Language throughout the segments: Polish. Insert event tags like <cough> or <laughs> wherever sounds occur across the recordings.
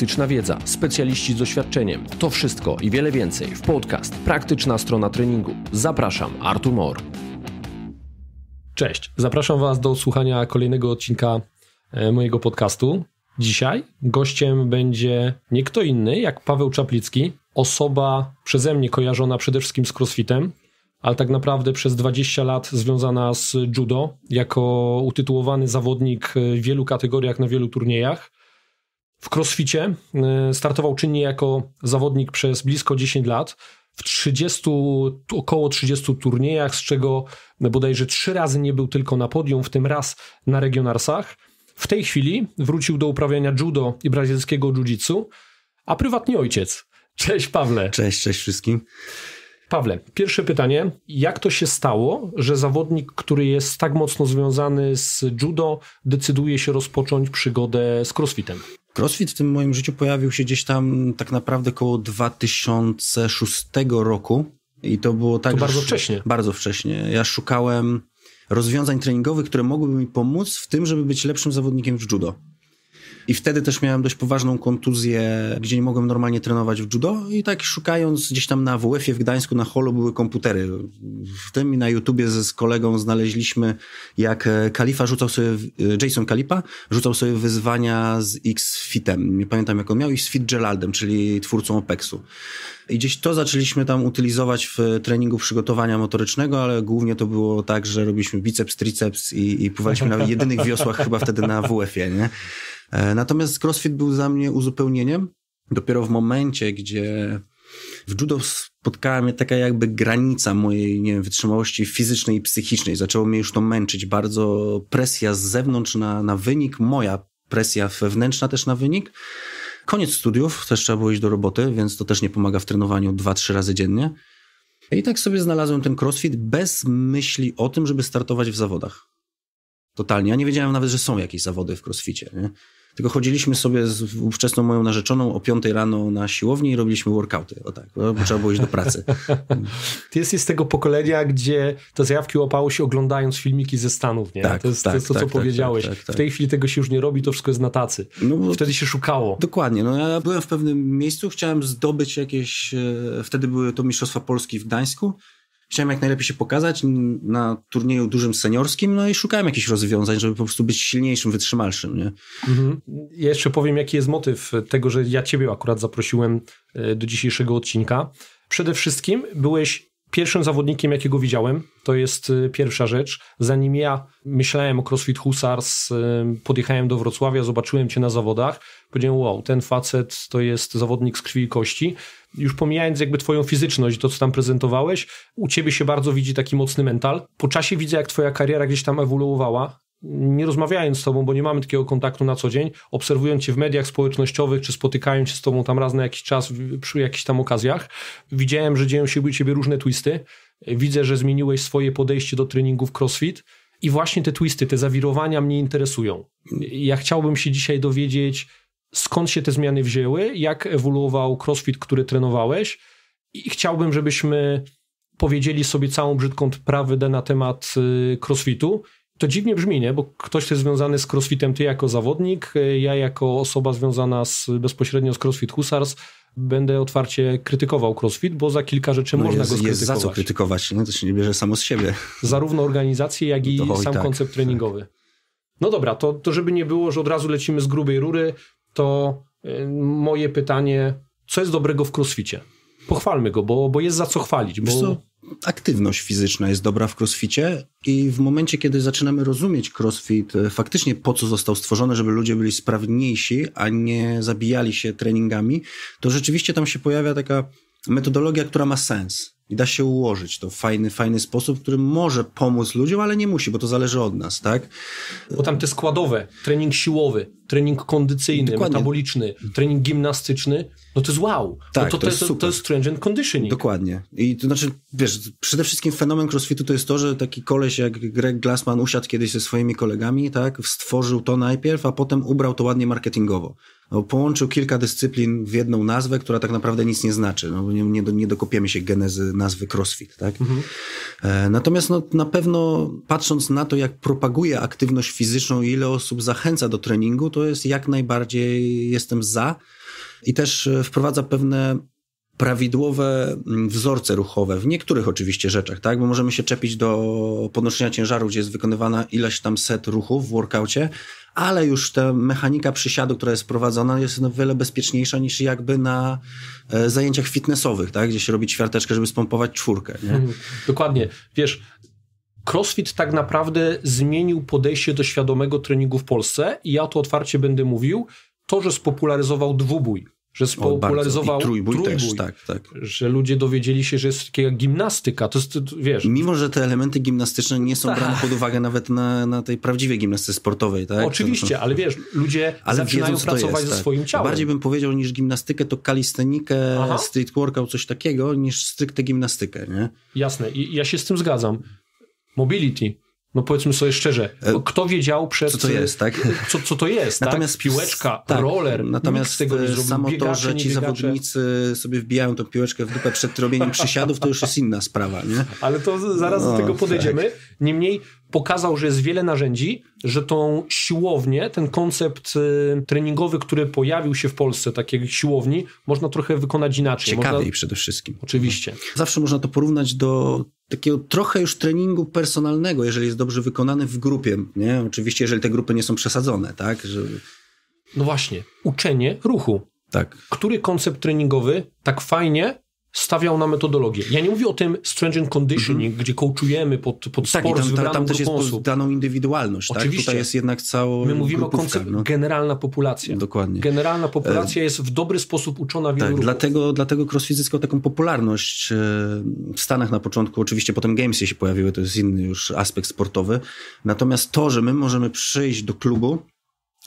praktyczna wiedza, specjaliści z doświadczeniem. To wszystko i wiele więcej w podcast Praktyczna strona treningu. Zapraszam, Artur Mor. Cześć, zapraszam Was do słuchania kolejnego odcinka e, mojego podcastu. Dzisiaj gościem będzie nie kto inny jak Paweł Czaplicki, osoba przeze mnie kojarzona przede wszystkim z crossfitem, ale tak naprawdę przez 20 lat związana z judo, jako utytułowany zawodnik w wielu kategoriach na wielu turniejach. W crossficie e, startował czynnie jako zawodnik przez blisko 10 lat. W 30, około 30 turniejach, z czego bodajże 3 razy nie był tylko na podium, w tym raz na regionarsach. W tej chwili wrócił do uprawiania judo i brazylijskiego jiu-jitsu, a prywatnie ojciec. Cześć Pawle. Cześć, cześć wszystkim. Pawle, pierwsze pytanie. Jak to się stało, że zawodnik, który jest tak mocno związany z judo, decyduje się rozpocząć przygodę z crossfitem? Crossfit w tym moim życiu pojawił się gdzieś tam tak naprawdę koło 2006 roku. I to było tak. To bardzo wcześnie. Bardzo wcześnie. Ja szukałem rozwiązań treningowych, które mogłyby mi pomóc w tym, żeby być lepszym zawodnikiem w judo. I wtedy też miałem dość poważną kontuzję, gdzie nie mogłem normalnie trenować w judo i tak szukając gdzieś tam na WF-ie w Gdańsku na holu były komputery. W tym i na YouTubie z kolegą znaleźliśmy, jak e, Kalifa rzucał sobie, e, Jason Kalipa rzucał sobie wyzwania z X-Fitem. Nie pamiętam jak on miał i z Fit Geraldem, czyli twórcą OPEX-u. I gdzieś to zaczęliśmy tam utylizować w treningu przygotowania motorycznego, ale głównie to było tak, że robiliśmy biceps, triceps i, i pływaliśmy na jedynych wiosłach chyba wtedy na WF-ie, nie? E, natomiast CrossFit był za mnie uzupełnieniem. Dopiero w momencie, gdzie w judo spotkała mnie taka jakby granica mojej nie wiem, wytrzymałości fizycznej i psychicznej. Zaczęło mnie już to męczyć. Bardzo presja z zewnątrz na, na wynik, moja presja wewnętrzna też na wynik. Koniec studiów, też trzeba było iść do roboty, więc to też nie pomaga w trenowaniu 2-3 razy dziennie. I tak sobie znalazłem ten crossfit bez myśli o tym, żeby startować w zawodach. Totalnie. Ja nie wiedziałem nawet, że są jakieś zawody w crossficie. Nie? Tylko chodziliśmy sobie z ówczesną moją narzeczoną o 5 rano na siłowni i robiliśmy workouty. O tak, no, bo trzeba było iść do pracy. Ty jesteś z tego pokolenia, gdzie te zjawki łapało się oglądając filmiki ze Stanów, nie? Tak, to jest, tak, to, to, co tak, tak powiedziałeś. Tak, tak, tak, w tej chwili tego się już nie robi, to wszystko jest na tacy. No, wtedy się szukało. Dokładnie. No, ja byłem w pewnym miejscu, chciałem zdobyć jakieś... E, wtedy były to Mistrzostwa Polski w Gdańsku chciałem jak najlepiej się pokazać na turnieju dużym seniorskim, no i szukałem jakichś rozwiązań, żeby po prostu być silniejszym, wytrzymalszym, nie? Mhm. Ja jeszcze powiem, jaki jest motyw tego, że ja ciebie akurat zaprosiłem e, do dzisiejszego odcinka. Przede wszystkim byłeś pierwszym zawodnikiem, jakiego widziałem. To jest e, pierwsza rzecz. Zanim ja myślałem o CrossFit Husars, e, podjechałem do Wrocławia, zobaczyłem cię na zawodach, powiedziałem, wow, ten facet to jest zawodnik z krwi i kości już pomijając jakby twoją fizyczność, to co tam prezentowałeś, u ciebie się bardzo widzi taki mocny mental. Po czasie widzę, jak twoja kariera gdzieś tam ewoluowała, nie rozmawiając z tobą, bo nie mamy takiego kontaktu na co dzień, obserwując cię w mediach społecznościowych, czy spotykając się z tobą tam raz na jakiś czas przy jakichś tam okazjach, widziałem, że dzieją się u ciebie różne twisty. Widzę, że zmieniłeś swoje podejście do treningów crossfit. I właśnie te twisty, te zawirowania mnie interesują. Ja chciałbym się dzisiaj dowiedzieć, skąd się te zmiany wzięły, jak ewoluował crossfit, który trenowałeś i chciałbym, żebyśmy powiedzieli sobie całą brzydką prawdę na temat y, crossfitu. To dziwnie brzmi, nie? Bo ktoś, kto jest związany z crossfitem, ty jako zawodnik, y, ja jako osoba związana z, bezpośrednio z crossfit Husars, będę otwarcie krytykował crossfit, bo za kilka rzeczy no można jest, go skrytykować. Jest za co krytykować, no to się nie bierze samo z siebie. Zarówno organizację, jak i no sam tak, koncept treningowy. Tak. No dobra, to, to żeby nie było, że od razu lecimy z grubej rury, to y, moje pytanie, co jest dobrego w crossficie? Pochwalmy go, bo, bo jest za co chwalić. Bo... Co? Aktywność fizyczna jest dobra w crossficie i w momencie, kiedy zaczynamy rozumieć crossfit, e, faktycznie po co został stworzony, żeby ludzie byli sprawniejsi, a nie zabijali się treningami, to rzeczywiście tam się pojawia taka metodologia, która ma sens i da się ułożyć to w fajny, fajny sposób, który może pomóc ludziom, ale nie musi, bo to zależy od nas, tak? Bo tam te składowe, trening siłowy, trening kondycyjny, Dokładnie. metaboliczny, trening gimnastyczny, no to jest wow. No tak, no to, to, jest to, to, to jest strength and conditioning. Dokładnie. I to znaczy, wiesz, przede wszystkim fenomen crossfitu to jest to, że taki koleś jak Greg Glassman usiadł kiedyś ze swoimi kolegami, tak, stworzył to najpierw, a potem ubrał to ładnie marketingowo no, połączył kilka dyscyplin w jedną nazwę, która tak naprawdę nic nie znaczy. No, nie, nie, nie dokopiemy się genezy nazwy CrossFit. Tak? Mhm. E, natomiast no, na pewno patrząc na to, jak propaguje aktywność fizyczną i ile osób zachęca do treningu, to jest jak najbardziej jestem za. I też e, wprowadza pewne prawidłowe mm, wzorce ruchowe, w niektórych oczywiście rzeczach, tak? Bo możemy się czepić do podnoszenia ciężaru, gdzie jest wykonywana ileś tam set ruchów w workaucie, ale już ta mechanika przysiadu, która jest prowadzona, jest o wiele bezpieczniejsza niż jakby na e, zajęciach fitnessowych, tak? Gdzie się robi ćwiarteczkę, żeby spompować czwórkę, nie? Mhm. Dokładnie. Wiesz, CrossFit tak naprawdę zmienił podejście do świadomego treningu w Polsce i ja to otwarcie będę mówił. To, że spopularyzował dwubój, że spopularyzował o, trójbój, trójbój, też, tak, tak. Że ludzie dowiedzieli się, że jest taka gimnastyka, to jest, wiesz... Mimo, że te elementy gimnastyczne nie są tak. brane pod uwagę nawet na, na tej prawdziwej gimnastyce sportowej, tak? Oczywiście, to... ale wiesz, ludzie ale zaczynają pracować jest, ze tak. swoim ciałem. Bardziej bym powiedział niż gimnastykę, to kalistenikę, Aha. street workout, coś takiego, niż stricte gimnastykę, nie? Jasne, I, ja się z tym zgadzam. Mobility, no powiedzmy sobie szczerze, e, kto wiedział przed... Co to jest, tak? Co, co to jest, tak? natomiast, tak? Piłeczka, tak, roller, Natomiast tego nie e, zrobił. samo biegacze, to, że ci zawodnicy sobie wbijają tą piłeczkę w dupę przed robieniem <laughs> przysiadów, to już jest inna sprawa, nie? Ale to zaraz no, do tego tak. podejdziemy. Tak. Niemniej pokazał, że jest wiele narzędzi, że tą siłownię, ten koncept y, treningowy, który pojawił się w Polsce, takiej siłowni, można trochę wykonać inaczej. Ciekawiej można... przede wszystkim. Oczywiście. Zawsze można to porównać do takiego trochę już treningu personalnego, jeżeli jest dobrze wykonany w grupie, nie? Oczywiście, jeżeli te grupy nie są przesadzone, tak? Że... No właśnie, uczenie ruchu. Tak. Który koncept treningowy tak fajnie stawiał na metodologię. Ja nie mówię o tym strange and conditioning, mm -hmm. gdzie kołczujemy pod, pod tak, sport tam, tam, też jest daną indywidualność. Tak? Oczywiście. Tak? Tutaj jest jednak cały My mówimy grupówka, o koncepcie no. generalna populacja. Dokładnie. Generalna e, populacja e... jest w dobry sposób uczona w tak, dlatego, dlatego crossfit zyskał taką popularność e, w Stanach na początku. Oczywiście potem gamesy się pojawiły, to jest inny już aspekt sportowy. Natomiast to, że my możemy przyjść do klubu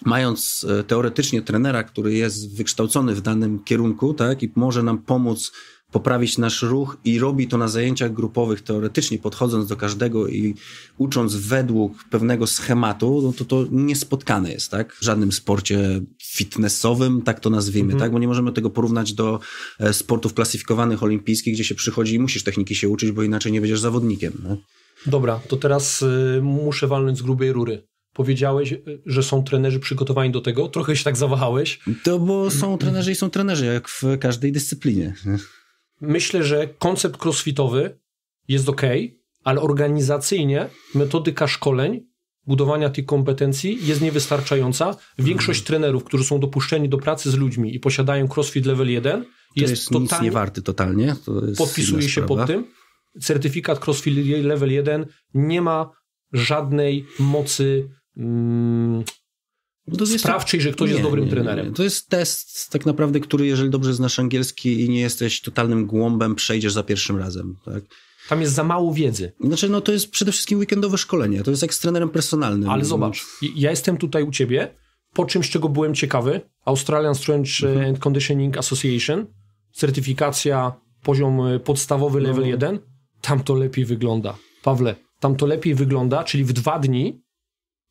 mając e, teoretycznie trenera, który jest wykształcony w danym kierunku, tak, i może nam pomóc poprawić nasz ruch i robi to na zajęciach grupowych, teoretycznie podchodząc do każdego i ucząc według pewnego schematu, no to to niespotkane jest, tak? W żadnym sporcie fitnessowym, tak to nazwijmy, mm -hmm. tak? Bo nie możemy tego porównać do e, sportów klasyfikowanych olimpijskich, gdzie się przychodzi i musisz techniki się uczyć, bo inaczej nie będziesz zawodnikiem. Dobra, to teraz y, muszę walnąć z grubej rury powiedziałeś, e, że są trenerzy przygotowani do tego. Trochę się tak zawahałeś. To bo są trenerzy i są trenerzy, jak w każdej dyscyplinie myślę, że koncept crossfitowy jest ok, ale organizacyjnie metodyka szkoleń, budowania tych kompetencji jest niewystarczająca. Większość mhm. trenerów, którzy są dopuszczeni do pracy z ludźmi i posiadają crossfit level 1, to jest, jest totalnie, nic nie warty totalnie. podpisuje się pod tym. Certyfikat crossfit level 1 nie ma żadnej mocy mm, to Sprawdź, że ktoś nie, jest dobrym nie, trenerem. Nie, to jest test tak naprawdę, który jeżeli dobrze znasz angielski i nie jesteś totalnym głąbem, przejdziesz za pierwszym razem. Tak? Tam jest za mało wiedzy. Znaczy, no to jest przede wszystkim weekendowe szkolenie. To jest jak z trenerem personalnym. Ale zobacz, ja jestem tutaj u ciebie, po czymś, czego byłem ciekawy, Australian Strength mhm. and Conditioning Association, certyfikacja, poziom y, podstawowy level no. 1, tam to lepiej wygląda. Pawle, tam to lepiej wygląda, czyli w dwa dni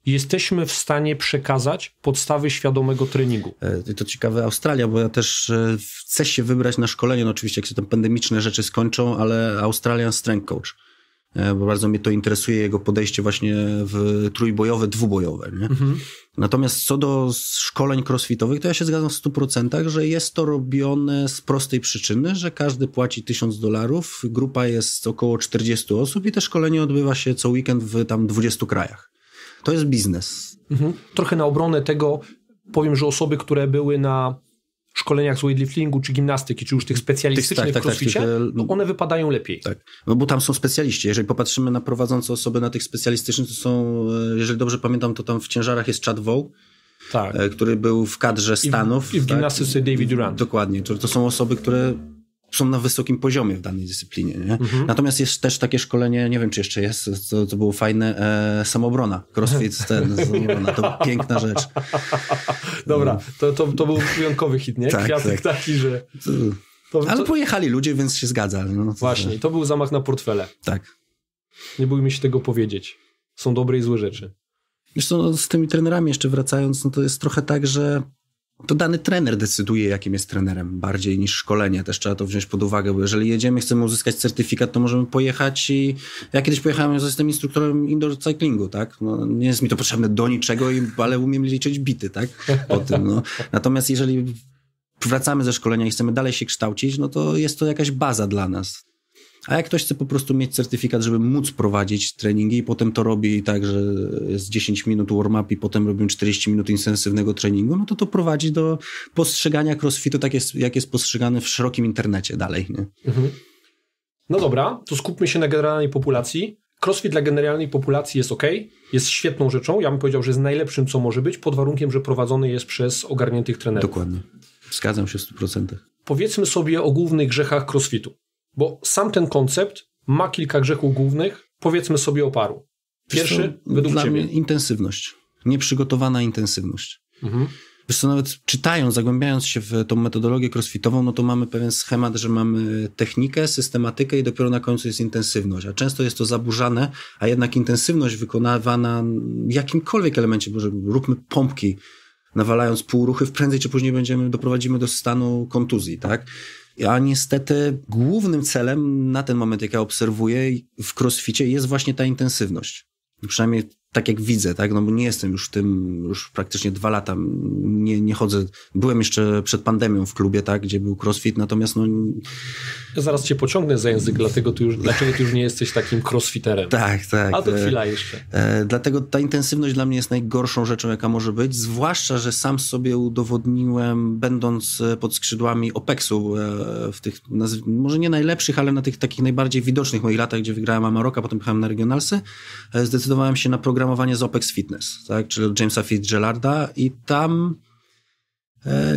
jesteśmy w stanie przekazać podstawy świadomego treningu. E, to ciekawe, Australia, bo ja też e, chcę się wybrać na szkolenie, no oczywiście jak się tam pandemiczne rzeczy skończą, ale Australian Strength Coach, e, bo bardzo mnie to interesuje, jego podejście właśnie w trójbojowe, dwubojowe. Nie? Mhm. Natomiast co do szkoleń crossfitowych, to ja się zgadzam w 100%, że jest to robione z prostej przyczyny, że każdy płaci 1000 dolarów, grupa jest około 40 osób i te szkolenie odbywa się co weekend w tam 20 krajach. To jest biznes. Mhm. Trochę na obronę tego powiem, że osoby, które były na szkoleniach z weightliftingu czy gimnastyki, czy już tych specjalistycznych tych, tak, tak, tak, tak crossficie, tak, tak, one wypadają lepiej. Tak, no bo tam są specjaliści. Jeżeli popatrzymy na prowadzące osoby na tych specjalistycznych, to są, e, jeżeli dobrze pamiętam, to tam w ciężarach jest Chad Woe, e, który był w kadrze Stanów. I w, i w gimnastyce David Durant. Dokładnie. to są osoby, które są na wysokim poziomie w danej dyscyplinie. Nie? Mhm. Natomiast jest też takie szkolenie, nie wiem czy jeszcze jest, to, to było fajne, e, samobrona. Crossfit, <laughs> ten, samobrona, to piękna rzecz. Dobra, mm. to, to, to był wyjątkowy hit, nie? Tak, Kwiatek tak. taki, że... To, to... Ale pojechali ludzie, więc się zgadza. No, no Właśnie, to był zamach na portfele. Tak. Nie bójmy się tego powiedzieć. Są dobre i złe rzeczy. Zresztą no, z tymi trenerami jeszcze wracając, no to jest trochę tak, że to dany trener decyduje, jakim jest trenerem, bardziej niż szkolenie. Też trzeba to wziąć pod uwagę, bo jeżeli jedziemy, chcemy uzyskać certyfikat, to możemy pojechać i ja kiedyś pojechałem, z jestem instruktorem indoor cyclingu, tak? No, nie jest mi to potrzebne do niczego, ale umiem liczyć bity, tak? O tym, no. Natomiast jeżeli wracamy ze szkolenia i chcemy dalej się kształcić, no to jest to jakaś baza dla nas. A jak ktoś chce po prostu mieć certyfikat, żeby móc prowadzić treningi i potem to robi tak, że z 10 minut warm-up i potem robimy 40 minut intensywnego treningu, no to to prowadzi do postrzegania crossfitu tak jest, jak jest postrzegany w szerokim internecie dalej. Mhm. No dobra, to skupmy się na generalnej populacji. Crossfit dla generalnej populacji jest ok, jest świetną rzeczą. Ja bym powiedział, że jest najlepszym, co może być, pod warunkiem, że prowadzony jest przez ogarniętych trenerów. Dokładnie. Zgadzam się w 100%. Powiedzmy sobie o głównych grzechach crossfitu. Bo sam ten koncept ma kilka grzechów głównych, powiedzmy sobie o paru. Pierwszy, co, według dla ciebie. intensywność. Nieprzygotowana intensywność. Mhm. Wiesz co, nawet czytając, zagłębiając się w tą metodologię crossfitową, no to mamy pewien schemat, że mamy technikę, systematykę i dopiero na końcu jest intensywność. A często jest to zaburzane, a jednak intensywność wykonywana w jakimkolwiek elemencie, może róbmy pompki, nawalając półruchy, prędzej czy później będziemy, doprowadzimy do stanu kontuzji, tak? A niestety głównym celem na ten moment, jak ja obserwuję w crossficie, jest właśnie ta intensywność. Przynajmniej tak jak widzę, tak, no bo nie jestem już w tym, już praktycznie dwa lata nie, nie chodzę, byłem jeszcze przed pandemią w klubie, tak, gdzie był crossfit, natomiast no... Ja zaraz cię pociągnę za język, dlatego ty już, dlaczego ty już nie jesteś takim crossfiterem. Tak, tak. A to e, chwila jeszcze. E, dlatego ta intensywność dla mnie jest najgorszą rzeczą, jaka może być, zwłaszcza, że sam sobie udowodniłem, będąc e, pod skrzydłami OPEX-u e, w tych, może nie najlepszych, ale na tych takich najbardziej widocznych moich latach, gdzie wygrałem Amaroka, potem pchałem na regionalsy, zdecydowałem się na program oprogramowanie z OPEX Fitness, tak? czyli Jamesa Fitzgeralda i tam e,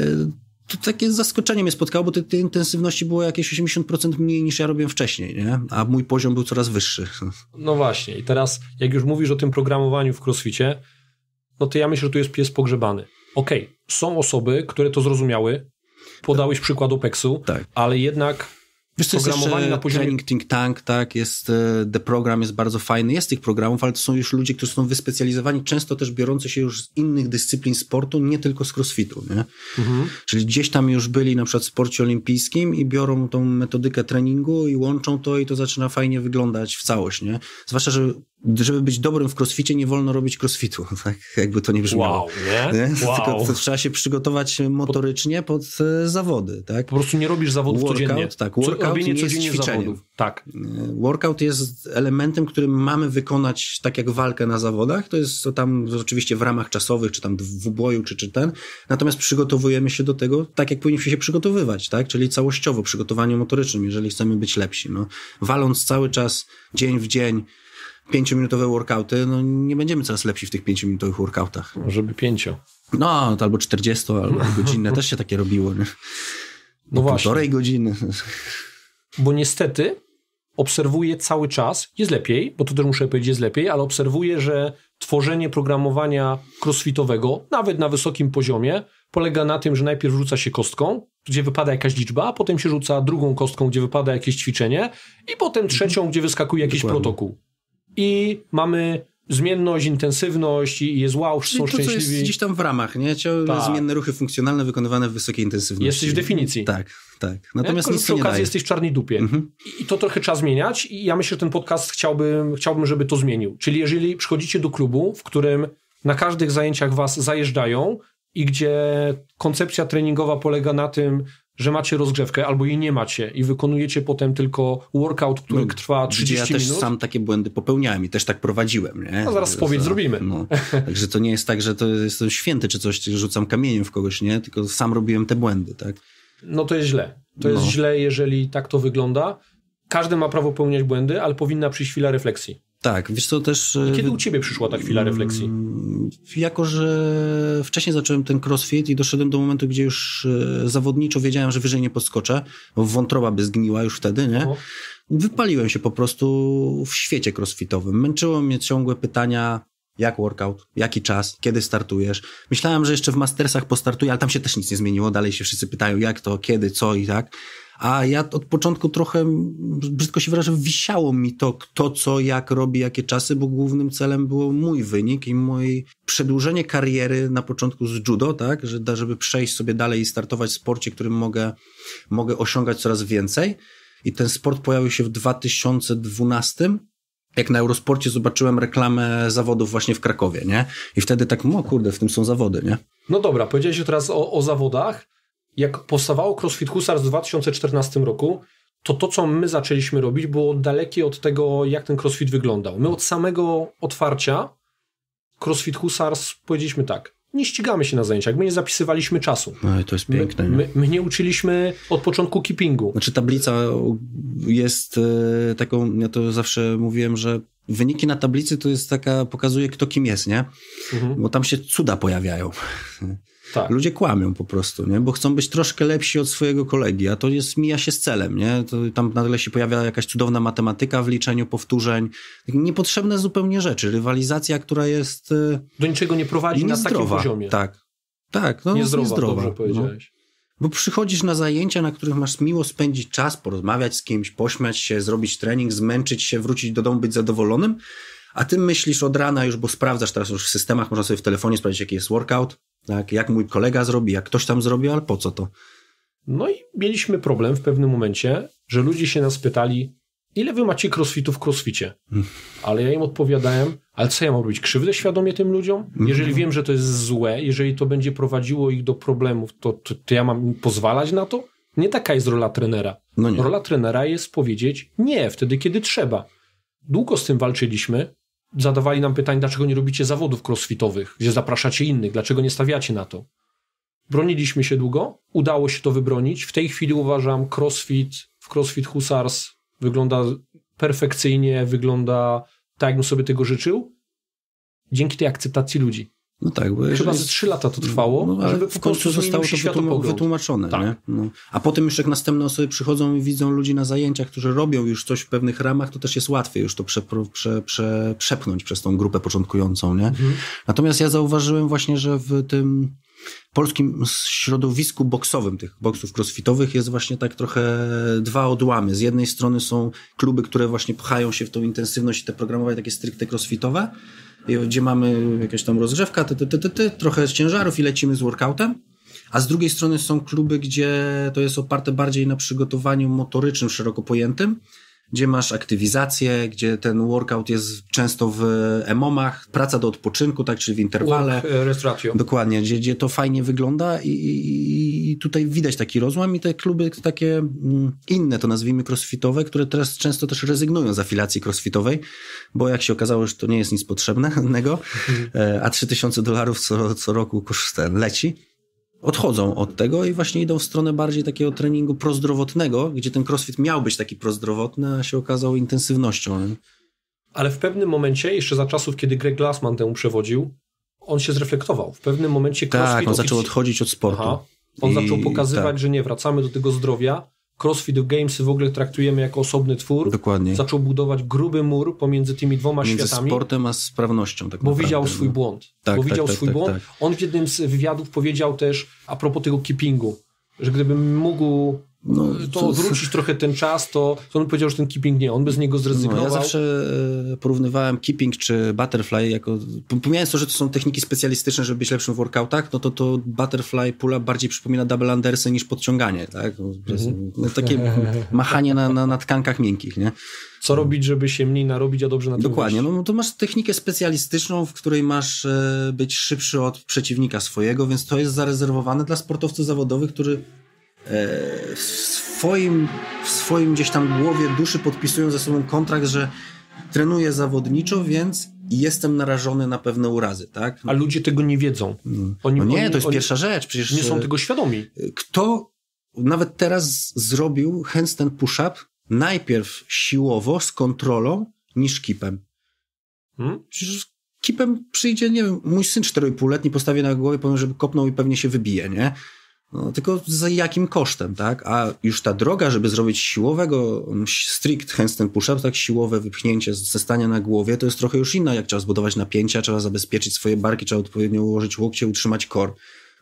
to takie zaskoczenie mnie spotkało, bo tej te intensywności było jakieś 80% mniej niż ja robiłem wcześniej, nie? a mój poziom był coraz wyższy. <laughs> No właśnie i teraz jak już mówisz o tym programowaniu w CrossFicie, no to ja myślę, że tu jest pies pogrzebany. Okej, okay, są osoby, które to zrozumiały, podałeś tak. przykład OPEX-u, tak. ale jednak Wiesz, co, programowanie na poziomie... Training Think Tank, tak, jest, e, The Program jest bardzo fajny, jest tych programów, ale to są już ludzie, którzy są wyspecjalizowani, często też biorący się już z innych dyscyplin sportu, nie tylko z crossfitu, nie? Mhm. Czyli gdzieś tam już byli na przykład w sporcie olimpijskim i biorą tą metodykę treningu i łączą to i to zaczyna fajnie wyglądać w całość, nie? Zwłaszcza, że żeby być dobrym w crossficie, nie wolno robić crossfitu, <laughs> tak? Jakby to nie brzmiało. Wow, nie? nie? <laughs> Wow. Tylko trzeba się przygotować motorycznie pod e, zawody, tak? Po prostu nie robisz zawodów workout, codziennie. Tak, workout nie jest ćwiczeniem. Tak. E, workout jest elementem, którym mamy wykonać tak jak walkę na zawodach, to jest to tam oczywiście w ramach czasowych, czy tam w uboju, czy, czy ten, natomiast przygotowujemy się do tego tak, jak powinniśmy się przygotowywać, tak? Czyli całościowo, przygotowaniu motorycznym, jeżeli chcemy być lepsi, no. Waląc cały czas, dzień w dzień, pięciominutowe workouty, no nie będziemy coraz lepsi w tych pięciominutowych workoutach. Może by pięcio. No, albo 40, albo <laughs> godzinne. Też się takie robiło. Nie? No właśnie. Półtorej godziny. Bo niestety obserwuję cały czas, jest lepiej, bo to też muszę powiedzieć, jest lepiej, ale obserwuję, że tworzenie programowania crossfitowego, nawet na wysokim poziomie, polega na tym, że najpierw rzuca się kostką, gdzie wypada jakaś liczba, a potem się rzuca drugą kostką, gdzie wypada jakieś ćwiczenie i potem trzecią, mhm. gdzie wyskakuje jakiś Dokładnie. protokół i mamy zmienność, intensywność i jest wow, Czyli są no to, szczęśliwi. Co jest gdzieś tam w ramach, nie? Ta. Zmienne ruchy funkcjonalne wykonywane w wysokiej intensywności. Jesteś w definicji. Tak, tak. Natomiast ja, nic przy okazji daje. jesteś w czarnej dupie. Mhm. I to trochę trzeba zmieniać i ja myślę, że ten podcast chciałbym, chciałbym, żeby to zmienił. Czyli jeżeli przychodzicie do klubu, w którym na każdych zajęciach was zajeżdżają i gdzie koncepcja treningowa polega na tym, że macie rozgrzewkę albo jej nie macie i wykonujecie potem tylko workout, który no, trwa 30 minut. Ja też minut. sam takie błędy popełniałem i też tak prowadziłem. Nie? No zaraz spowiedź za, zrobimy. No. <laughs> Także to nie jest tak, że to jestem święty czy coś, rzucam kamieniem w kogoś, nie? Tylko sam robiłem te błędy, tak? No to jest źle. To no. jest źle, jeżeli tak to wygląda. Każdy ma prawo popełniać błędy, ale powinna przyjść chwila refleksji. Tak, wiesz co, też... Kiedy e, u ciebie przyszła ta chwila refleksji? Mm, jako, że wcześniej zacząłem ten crossfit i doszedłem do momentu, gdzie już e, zawodniczo wiedziałem, że wyżej nie podskoczę, bo wątroba by zgniła już wtedy, nie? No. Wypaliłem się po prostu w świecie crossfitowym. Męczyło mnie ciągłe pytania, jak workout? Jaki czas? Kiedy startujesz? Myślałem, że jeszcze w mastersach postartuję, ale tam się też nic nie zmieniło. Dalej się wszyscy pytają, jak to, kiedy, co i tak. A ja od początku trochę, brzydko się wyrażę, wisiało mi to, kto co, jak robi, jakie czasy, bo głównym celem było mój wynik i moje przedłużenie kariery na początku z judo, tak, że, żeby przejść sobie dalej i startować w sporcie, którym mogę, mogę osiągać coraz więcej. I ten sport pojawił się w 2012 jak na Eurosporcie zobaczyłem reklamę zawodów właśnie w Krakowie, nie? I wtedy tak, no kurde, w tym są zawody, nie? No dobra, powiedziałeś teraz o, o zawodach. Jak powstawało CrossFit Husars w 2014 roku, to to, co my zaczęliśmy robić, było dalekie od tego, jak ten CrossFit wyglądał. My od samego otwarcia CrossFit Husars powiedzieliśmy tak, nie ścigamy się na zajęciach, my nie zapisywaliśmy czasu. No to jest piękne. My, my, my, nie uczyliśmy od początku keepingu. Znaczy tablica jest e, taką, ja to zawsze mówiłem, że wyniki na tablicy to jest taka, pokazuje kto kim jest, nie? Mhm. Bo tam się cuda pojawiają. Tak. Ludzie kłamią po prostu, nie? bo chcą być troszkę lepsi od swojego kolegi, a to jest, mija się z celem. Nie? To tam nagle się pojawia jakaś cudowna matematyka w liczeniu powtórzeń. Niepotrzebne zupełnie rzeczy. Rywalizacja, która jest. Y, do niczego nie prowadzi na takim poziomie. Tak. Tak, no, niezdrowa, niezdrowa. dobrze no. powiedziałeś. No. Bo przychodzisz na zajęcia, na których masz miło spędzić czas, porozmawiać z kimś, pośmiać się, zrobić trening, zmęczyć się, wrócić do domu, być zadowolonym, a ty myślisz od rana już, bo sprawdzasz teraz już w systemach, można sobie w telefonie sprawdzić, jaki jest workout, tak, jak mój kolega zrobi, jak ktoś tam zrobi, ale po co to? No i mieliśmy problem w pewnym momencie, że ludzie się nas pytali, ile wy macie crossfitów w crossficie? Hmm. Ale ja im odpowiadałem, ale co ja mam robić? Krzywdę świadomie tym ludziom? Mhm. Jeżeli wiem, że to jest złe, jeżeli to będzie prowadziło ich do problemów, to, to, to ja mam im pozwalać na to? Nie taka jest rola trenera. No rola trenera jest powiedzieć nie wtedy, kiedy trzeba. Długo z tym walczyliśmy, zadawali nam pytanie, dlaczego nie robicie zawodów crossfitowych, gdzie zapraszacie innych, dlaczego nie stawiacie na to. Broniliśmy się długo, udało się to wybronić. W tej chwili uważam crossfit w crossfit Husars wygląda perfekcyjnie, wygląda tak, jakbym sobie tego życzył, dzięki tej akceptacji ludzi. No tak, bo Chyba ze trzy lata to trwało, no, w końcu zostało to wytłumaczone. Tak. No. A potem już jak następne osoby przychodzą i widzą ludzi na zajęciach, którzy robią już coś w pewnych ramach, to też jest łatwiej już to prze, prze, prze, przepchnąć przez tą grupę początkującą. Nie? Mhm. Natomiast ja zauważyłem właśnie, że w tym polskim środowisku boksowym tych boksów crossfitowych jest właśnie tak trochę dwa odłamy. Z jednej strony są kluby, które właśnie pchają się w tą intensywność i te programowanie takie stricte crossfitowe, gdzie mamy jakieś tam rozgrzewka, ty, ty, ty, ty, ty, trochę ciężarów i lecimy z workoutem. A z drugiej strony są kluby, gdzie to jest oparte bardziej na przygotowaniu motorycznym, szeroko pojętym, gdzie masz aktywizację, gdzie ten workout jest często w emomach, praca do odpoczynku, tak, czyli w interwale. E, Restoratio. Dokładnie, gdzie, gdzie to fajnie wygląda i, i, i, tutaj widać taki rozłam i te kluby takie mm, inne, to nazwijmy crossfitowe, które teraz często też rezygnują z afilacji crossfitowej, bo jak się okazało, że to nie jest nic potrzebnego, <laughs> e, a 3000 dolarów co, co roku koszt ten leci odchodzą od tego i właśnie idą w stronę bardziej takiego treningu prozdrowotnego, gdzie ten crossfit miał być taki prozdrowotny, a się okazał intensywnością. Ale w pewnym momencie, jeszcze za czasów, kiedy Greg Glassman temu przewodził, on się zreflektował. W pewnym momencie tak, crossfit... Tak, on zaczął odchodzić od sportu. Aha. On I... zaczął pokazywać, tak. że nie, wracamy do tego zdrowia CrossFit Games w ogóle traktujemy jako osobny twór. Dokładnie. Zaczął budować gruby mur pomiędzy tymi dwoma między światami. sportem a sprawnością, tak Bo naprawdę, widział no. swój no. błąd. Tak, bo tak, widział tak, swój tak, błąd. Tak. On w jednym z wywiadów powiedział też a propos tego keepingu, że gdybym mógł no, to, odwrócić trochę ten czas, to, to on powiedział, że ten keeping nie, on by z niego zrezygnował. No, ja zawsze e, porównywałem keeping czy butterfly jako, pomijając to, że to są techniki specjalistyczne, żeby być lepszym w workoutach, no to to butterfly pula bardziej przypomina double undersy niż podciąganie, tak? No, mhm. no takie <laughs> machanie na, na, na tkankach miękkich, nie? co robić, żeby się mniej narobić, a dobrze na Dokładnie, no, no to masz technikę specjalistyczną, w której masz e, być szybszy od przeciwnika swojego, więc to jest zarezerwowane dla sportowców zawodowych, który w swoim, w swoim gdzieś tam głowie duszy podpisują ze sobą kontrakt, że trenuję zawodniczo, więc jestem narażony na pewne urazy, tak? A ludzie tego nie wiedzą. Mm. Oni, no nie, oni, to jest pierwsza rzecz. Przecież nie są e, tego świadomi. Kto nawet teraz zrobił handstand push-up najpierw siłowo, z kontrolą, niż kipem? Hmm? Przecież kipem przyjdzie, nie wiem, mój syn 4,5-letni postawi na głowie, powiem, żeby kopnął i pewnie się wybije, nie? No, tylko za jakim kosztem, tak? A już ta droga, żeby zrobić siłowego, mm, strict handstand push-up, tak siłowe wypchnięcie ze stania na głowie, to jest trochę już inna, jak trzeba zbudować napięcia, trzeba zabezpieczyć swoje barki, trzeba odpowiednio ułożyć łokcie, utrzymać kor.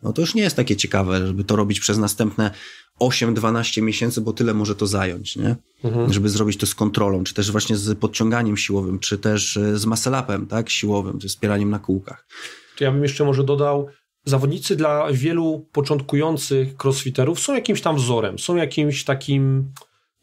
No to już nie jest takie ciekawe, żeby to robić przez następne 8-12 miesięcy, bo tyle może to zająć, nie? Mhm. Żeby zrobić to z kontrolą, czy też właśnie z podciąganiem siłowym, czy też e, z maselapem, tak? Siłowym, czy wspieraniem na kółkach. Czy ja bym jeszcze może dodał, zawodnicy dla wielu początkujących crossfiterów są jakimś tam wzorem, są jakimś takim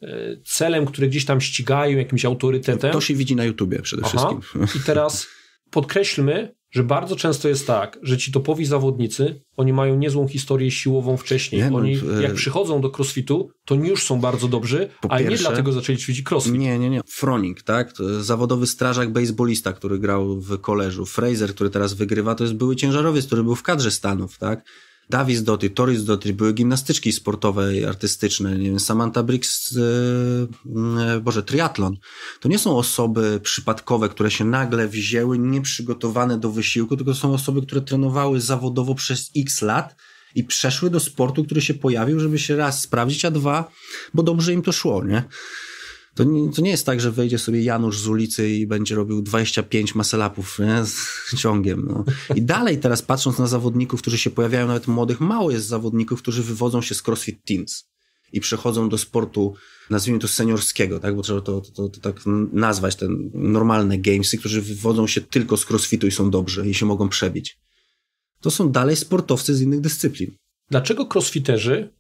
e, celem, który gdzieś tam ścigają, jakimś autorytetem. To się widzi na YouTubie przede Aha. wszystkim. I teraz <laughs> podkreślmy, że bardzo często jest tak, że ci topowi zawodnicy, oni mają niezłą historię siłową wcześniej. Nie, no, oni e, jak przychodzą do crossfitu, to już są bardzo dobrzy, a pierwsze, nie dlatego zaczęli ćwiczyć crossfit. Nie, nie, nie. Fronik, tak? Zawodowy strażak baseballista, który grał w koleżu. Fraser, który teraz wygrywa, to jest były ciężarowiec, który był w kadrze Stanów, tak? Davis Doty, Toris Doty, były gimnastyczki sportowe i artystyczne, nie wiem, Samantha Briggs, yy, y, boże, triatlon. To nie są osoby przypadkowe, które się nagle wzięły, nieprzygotowane do wysiłku, tylko są osoby, które trenowały zawodowo przez x lat i przeszły do sportu, który się pojawił, żeby się raz sprawdzić, a dwa, bo dobrze im to szło, nie? To nie, to nie jest tak, że wejdzie sobie Janusz z ulicy i będzie robił 25 maselapów z <laughs> ciągiem. No. I dalej teraz patrząc na zawodników, którzy się pojawiają, nawet młodych, mało jest zawodników, którzy wywodzą się z CrossFit Teams i przechodzą do sportu, nazwijmy to seniorskiego, tak? bo trzeba to, to, to, to tak nazwać, te normalne gamesy, którzy wywodzą się tylko z crossfitu i są dobrzy i się mogą przebić. To są dalej sportowcy z innych dyscyplin. Dlaczego crossfiterzy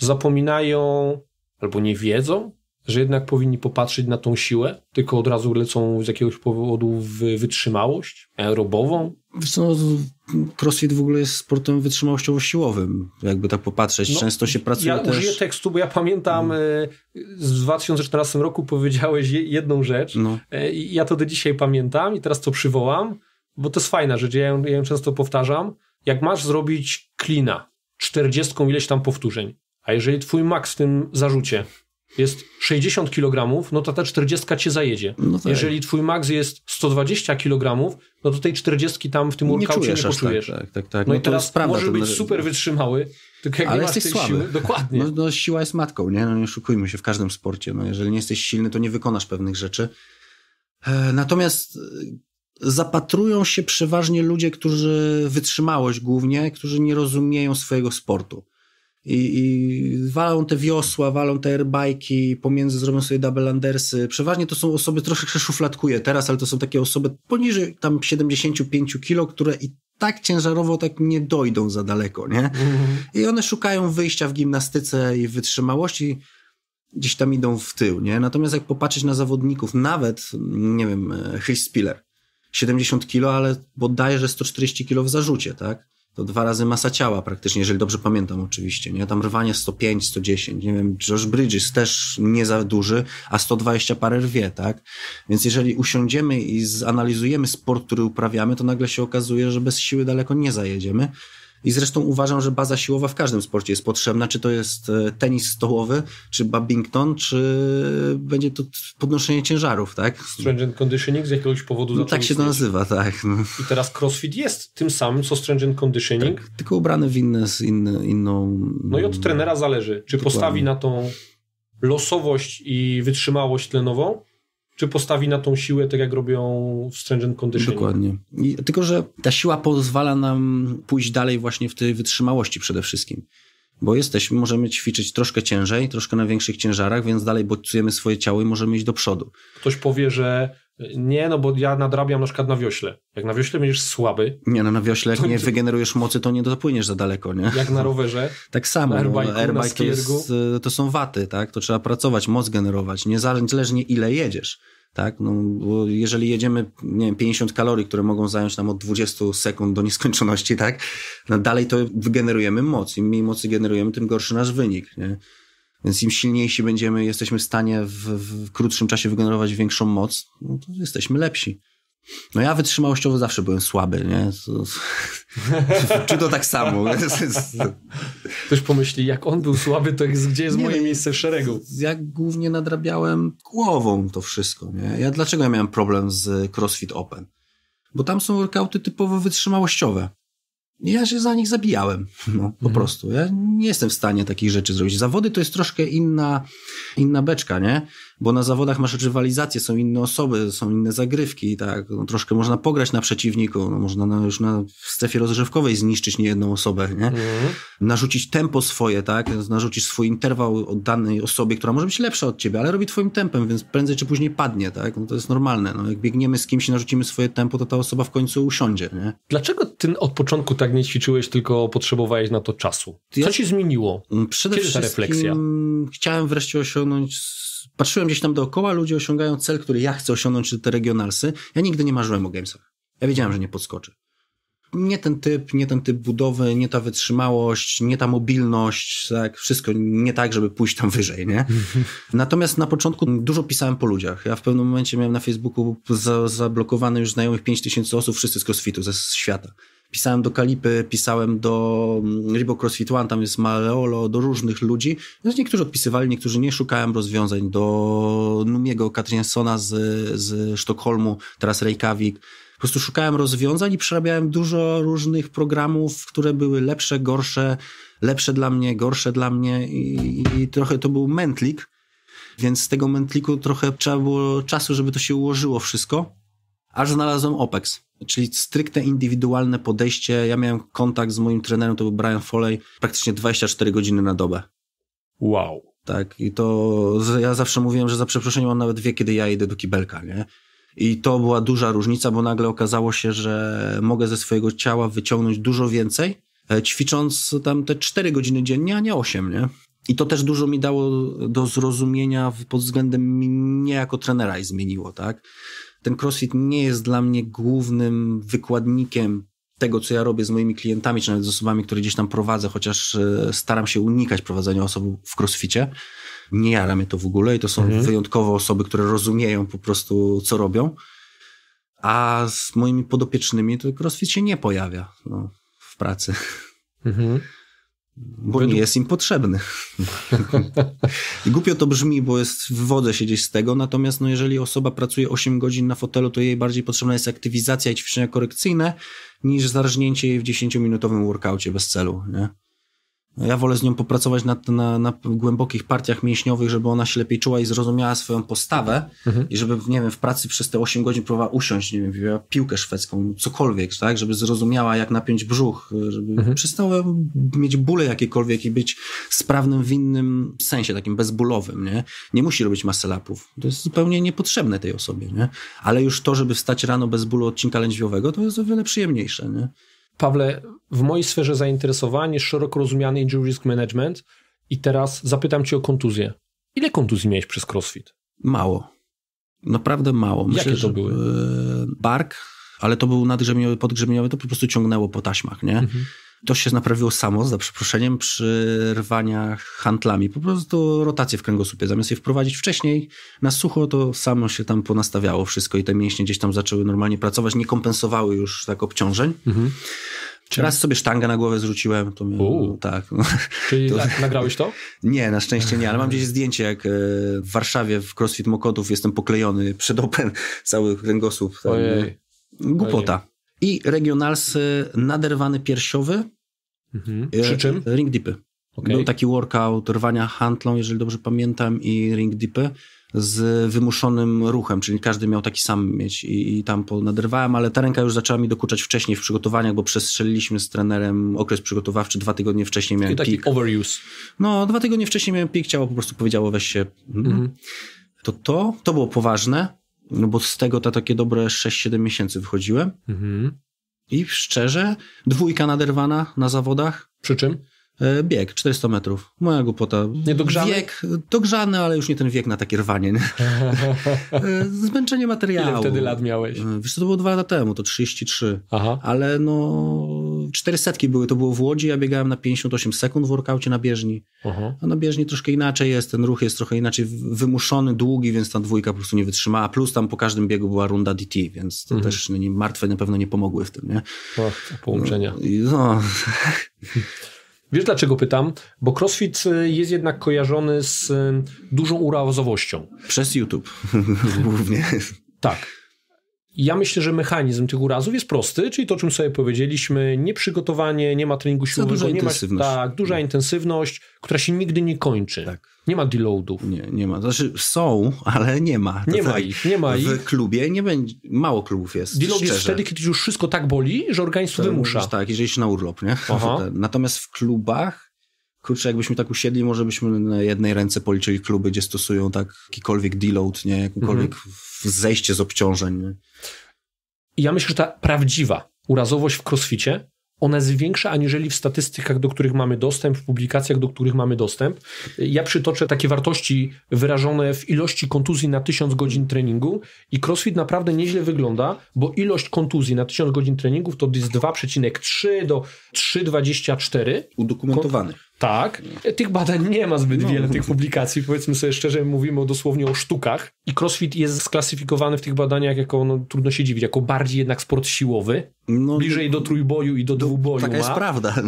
zapominają albo nie wiedzą, że jednak powinni popatrzeć na tą siłę, tylko od razu lecą z jakiegoś powodu w wytrzymałość aerobową? No, crossfit w ogóle jest sportem wytrzymałościowo-siłowym, jakby tak popatrzeć. No, Często się pracuje ja też... Ja użyję tekstu, bo ja pamiętam hmm. z 2014 roku powiedziałeś jedną rzecz no. E, i ja to do dzisiaj pamiętam i teraz to przywołam, bo to jest fajna rzecz, ja ją, ja ją często powtarzam. Jak masz zrobić klina 40 ileś tam powtórzeń, a jeżeli twój maks w tym zarzucie jest 60 kg, no to ta 40 cię zajedzie. No tak. Jeżeli twój max jest 120 kg, no to tej 40 tam w tym workoutie nie, nie tak, poczujesz. Tak, tak, tak, tak. No, no i teraz prawda, może być super wytrzymały, tylko jak Ale nie masz jesteś tej słaby. siły, dokładnie. No, no, siła jest matką, nie? No nie oszukujmy się w każdym sporcie. No, jeżeli nie jesteś silny, to nie wykonasz pewnych rzeczy. E, natomiast e, zapatrują się przeważnie ludzie, którzy wytrzymałość głównie, którzy nie rozumieją swojego sportu i, i walą te wiosła, walą te airbajki, pomiędzy zrobią sobie double undersy. Przeważnie to są osoby, troszkę się szufladkuje teraz, ale to są takie osoby poniżej tam 75 kg, które i tak ciężarowo tak nie dojdą za daleko, nie? Mhm. I one szukają wyjścia w gimnastyce i wytrzymałości, gdzieś tam idą w tył, nie? Natomiast jak popatrzeć na zawodników, nawet, nie wiem, e, Chris Spiller, 70 kilo, ale bodajże 140 kilo w zarzucie, tak? to dwa razy masa ciała praktycznie, jeżeli dobrze pamiętam oczywiście, nie? Tam rwanie 105, 110, nie wiem, Josh Bridges też nie za duży, a 120 parę rwie, tak? Więc jeżeli usiądziemy i zanalizujemy sport, który uprawiamy, to nagle się okazuje, że bez siły daleko nie zajedziemy, i zresztą uważam, że baza siłowa w każdym sporcie jest potrzebna, czy to jest e, tenis stołowy, czy babington, czy będzie to podnoszenie ciężarów, tak? Strength and conditioning z jakiegoś powodu no, Tak się to nazywa, tak. No. I teraz crossfit jest tym samym, co strength and conditioning. Tak, tylko ubrany w inne, inne, inną... No i od trenera zależy, czy Dokładnie. postawi na tą losowość i wytrzymałość tlenową, czy postawi na tą siłę, tak jak robią w Strange Condition? Dokładnie. I, tylko, że ta siła pozwala nam pójść dalej właśnie w tej wytrzymałości przede wszystkim. Bo jesteśmy, możemy ćwiczyć troszkę ciężej, troszkę na większych ciężarach, więc dalej bodźcujemy swoje ciało i możemy iść do przodu. Ktoś powie, że nie, no bo ja nadrabiam na przykład na wiośle. Jak na wiośle będziesz słaby. Nie, no na wiośle jak nie wygenerujesz mocy, to nie dopłyniesz za daleko, nie? Jak na rowerze. <laughs> Tak samo. Airbikes airbike, to, jest, y, to są waty, tak? To trzeba pracować, moc generować, niezależnie ile jedziesz. Tak? No, bo jeżeli jedziemy nie wiem, 50 kalorii, które mogą zająć nam od 20 sekund do nieskończoności, tak? No dalej to wygenerujemy moc. Im mniej mocy generujemy, tym gorszy nasz wynik. Nie? Więc im silniejsi będziemy, jesteśmy w stanie w, w krótszym czasie wygenerować większą moc, no to jesteśmy lepsi. No ja wytrzymałościowo zawsze byłem słaby, nie? To, <laughs> czy to tak samo? <laughs> Ktoś pomyśli, jak on był słaby, to jest, gdzie jest nie moje no miejsce w szeregu? Ja głównie nadrabiałem głową to wszystko, nie? Ja dlaczego ja miałem problem z CrossFit Open? Bo tam są workouty typowo wytrzymałościowe ja się za nich zabijałem, <laughs> no, po mhm. prostu. Ja nie jestem w stanie takich rzeczy zrobić. Zawody to jest troszkę inna, inna beczka, nie? bo na zawodach masz rywalizację, są inne osoby, są inne zagrywki, tak, no, troszkę można pograć na przeciwniku, no, można no, już na, w strefie rozrzewkowej zniszczyć niejedną osobę, nie? Mm. narzucić tempo swoje, tak, narzucić swój interwał od danej osobie, która może być lepsza od ciebie, ale robi twoim tempem, więc prędzej czy później padnie, tak, no, to jest normalne, no, jak biegniemy z kimś i narzucimy swoje tempo, to ta osoba w końcu usiądzie, nie? Dlaczego ty od początku tak nie ćwiczyłeś, tylko potrzebowałeś na to czasu? Co ja... się zmieniło? Przede Kiedy ta refleksja? Chciałem wreszcie osiągnąć patrzyłem gdzieś tam dookoła, ludzie osiągają cel, który ja chcę osiągnąć, czy te regionalsy. Ja nigdy nie marzyłem o gamesach. Ja wiedziałem, że nie podskoczy. Nie ten typ, nie ten typ budowy, nie ta wytrzymałość, nie ta mobilność, tak? Wszystko nie tak, żeby pójść tam wyżej, nie? <laughs> Natomiast na początku dużo pisałem po ludziach. Ja w pewnym momencie miałem na Facebooku za, już znajomych 5000 osób, wszyscy z crossfitu, ze świata. Pisałem do Kalipy, pisałem do mm, Ribo Crossfit One, tam jest Maleolo, do różnych ludzi. No, niektórzy odpisywali, niektórzy nie. Szukałem rozwiązań do Numiego Katrinsona z, z Sztokholmu, teraz Reykjavik. Po prostu szukałem rozwiązań i przerabiałem dużo różnych programów, które były lepsze, gorsze, lepsze dla mnie, gorsze dla mnie i, i trochę to był mętlik, więc z tego mętliku trochę trzeba było czasu, żeby to się ułożyło wszystko, aż znalazłem OPEX. Czyli stricte indywidualne podejście. Ja miałem kontakt z moim trenerem, to był Brian Foley, praktycznie 24 godziny na dobę. Wow. Tak, i to ja zawsze mówiłem, że za przeproszeniem on nawet wie, kiedy ja idę do kibelka, nie? I to była duża różnica, bo nagle okazało się, że mogę ze swojego ciała wyciągnąć dużo więcej, e, ćwicząc tam te 4 godziny dziennie, a nie 8, nie? I to też dużo mi dało do zrozumienia pod względem mnie jako trenera i zmieniło, tak? ten crossfit nie jest dla mnie głównym wykładnikiem tego, co ja robię z moimi klientami, czy nawet z osobami, które gdzieś tam prowadzę, chociaż e, staram się unikać prowadzenia osób w crossficie. Nie jara mnie to w ogóle i to są mhm. wyjątkowo osoby, które rozumieją po prostu, co robią. A z moimi podopiecznymi to crossfit się nie pojawia no, w pracy. Mhm. Bo Według... nie jest im potrzebny. I Głupio to brzmi, bo jest, w wodze się gdzieś z tego, natomiast no, jeżeli osoba pracuje 8 godzin na fotelu, to jej bardziej potrzebna jest aktywizacja i ćwiczenia korekcyjne, niż zarżnięcie jej w 10-minutowym workaucie bez celu. Nie? No ja wolę z nią popracować na, na, na, głębokich partiach mięśniowych, żeby ona się lepiej czuła i zrozumiała swoją postawę mhm. i żeby, nie wiem, w pracy przez te 8 godzin próbowała usiąść, nie wiem, piłkę szwedzką, cokolwiek, tak, żeby zrozumiała, jak napiąć brzuch, żeby mhm. przestała mieć bóle jakiekolwiek i być sprawnym w innym sensie, takim bezbólowym, nie? Nie musi robić maselapów. To jest zupełnie niepotrzebne tej osobie, nie? Ale już to, żeby wstać rano bez bólu odcinka lędźwiowego, to jest o wiele przyjemniejsze, nie? Pawle, w mojej sferze zainteresowań jest szeroko rozumiany injury risk management i teraz zapytam cię o kontuzję. Ile kontuzji miałeś przez CrossFit? Mało. Naprawdę mało. Myślę, Jakie to były? E, bark, ale to był nadgrzemieniowy, podgrzemieniowy, to po prostu ciągnęło po taśmach, nie? Mhm to się naprawiło samo, za przeproszeniem, przy rwaniach handlami. Po prostu rotacje w kręgosłupie. Zamiast je wprowadzić wcześniej na sucho, to samo się tam ponastawiało wszystko i te mięśnie gdzieś tam zaczęły normalnie pracować, nie kompensowały już tak obciążeń. Mhm. Raz sobie sztangę na głowę zrzuciłem. To miałem, tak. Czyli <laughs> to... nagrałeś to? Nie, na szczęście nie, ale mam gdzieś zdjęcie, jak e, w Warszawie w CrossFit Mokotów jestem poklejony przed open, cały kręgosłup. Ojej. E, głupota. I regionalsy naderwany piersiowy. Mhm. E, Przy czym? Ring dipy. Okay. Był taki workout rwania hantlą, jeżeli dobrze pamiętam, i ring dipy z wymuszonym ruchem, czyli każdy miał taki sam mieć i, i tam naderwałem, ale ta ręka już zaczęła mi dokuczać wcześniej w przygotowaniach, bo przestrzeliliśmy z trenerem okres przygotowawczy, dwa tygodnie wcześniej miałem I taki pik. overuse. No, dwa tygodnie wcześniej miałem pik, ciało po prostu powiedziało weź się. Mhm. Mhm. To to, to było poważne, no bo z tego te takie dobre 6-7 miesięcy wychodziłem. Mhm. I szczerze, dwójka naderwana na zawodach. Przy czym? E, bieg 400 metrów. Moja głupota. Niedogrzany? Wiek, dogrzany, ale już nie ten wiek na takie rwanie. <laughs> E, zmęczenie materiału. Ile wtedy lat miałeś? E, wiesz, to było dwa lata temu, to 33. Aha. Ale no, 400 były, to było w Łodzi, ja biegałem na 58 sekund w workaucie na bieżni. Aha. A na bieżni troszkę inaczej jest, ten ruch jest trochę inaczej wymuszony, długi, więc ta dwójka po prostu nie wytrzymała. Plus tam po każdym biegu była runda DT, więc to mhm. też no, nie, martwe na pewno nie pomogły w tym, nie? O, połączenia. no, no. <laughs> Wiesz dlaczego pytam? Bo crossfit y, jest jednak kojarzony z y, dużą urazowością. Przez YouTube <laughs> głównie. Tak ja myślę, że mechanizm tych urazów jest prosty, czyli to, o czym sobie powiedzieliśmy, nieprzygotowanie, nie ma treningu siłowego, duża nie ma, tak, duża no. intensywność, która się nigdy nie kończy. Tak. Nie ma deloadów. Nie, nie ma. Znaczy są, ale nie ma. To nie tak, ma ich, nie ma ich. W klubie nie będzie, mało klubów jest, Deload jest wtedy, kiedy już wszystko tak boli, że organizm to wymusza. Tak, jeżeli się na urlop, nie? Aha. <laughs> Natomiast w klubach kurczę, jakbyśmy tak usiedli, może byśmy na jednej ręce policzyli kluby, gdzie stosują tak deload, nie? Jakiekolwiek mhm. zejście z obciążeń. Nie? I ja myślę, że ta prawdziwa urazowość w crossficie, ona jest większa aniżeli w statystykach, do których mamy dostęp, w publikacjach, do których mamy dostęp. Ja przytoczę takie wartości wyrażone w ilości kontuzji na 1000 godzin treningu i crossfit naprawdę nieźle wygląda, bo ilość kontuzji na 1000 godzin treningów to jest 2,3 do 3,24. Udokumentowanych. Tak. Tych badań nie ma zbyt no. wiele, tych publikacji. Powiedzmy sobie szczerze, mówimy o, dosłownie o sztukach. I crossfit jest sklasyfikowany w tych badaniach jako, no, trudno się dziwić, jako bardziej jednak sport siłowy. No, Bliżej do trójboju i do, do no, dwuboju. Taka ma. jest prawda. <laughs>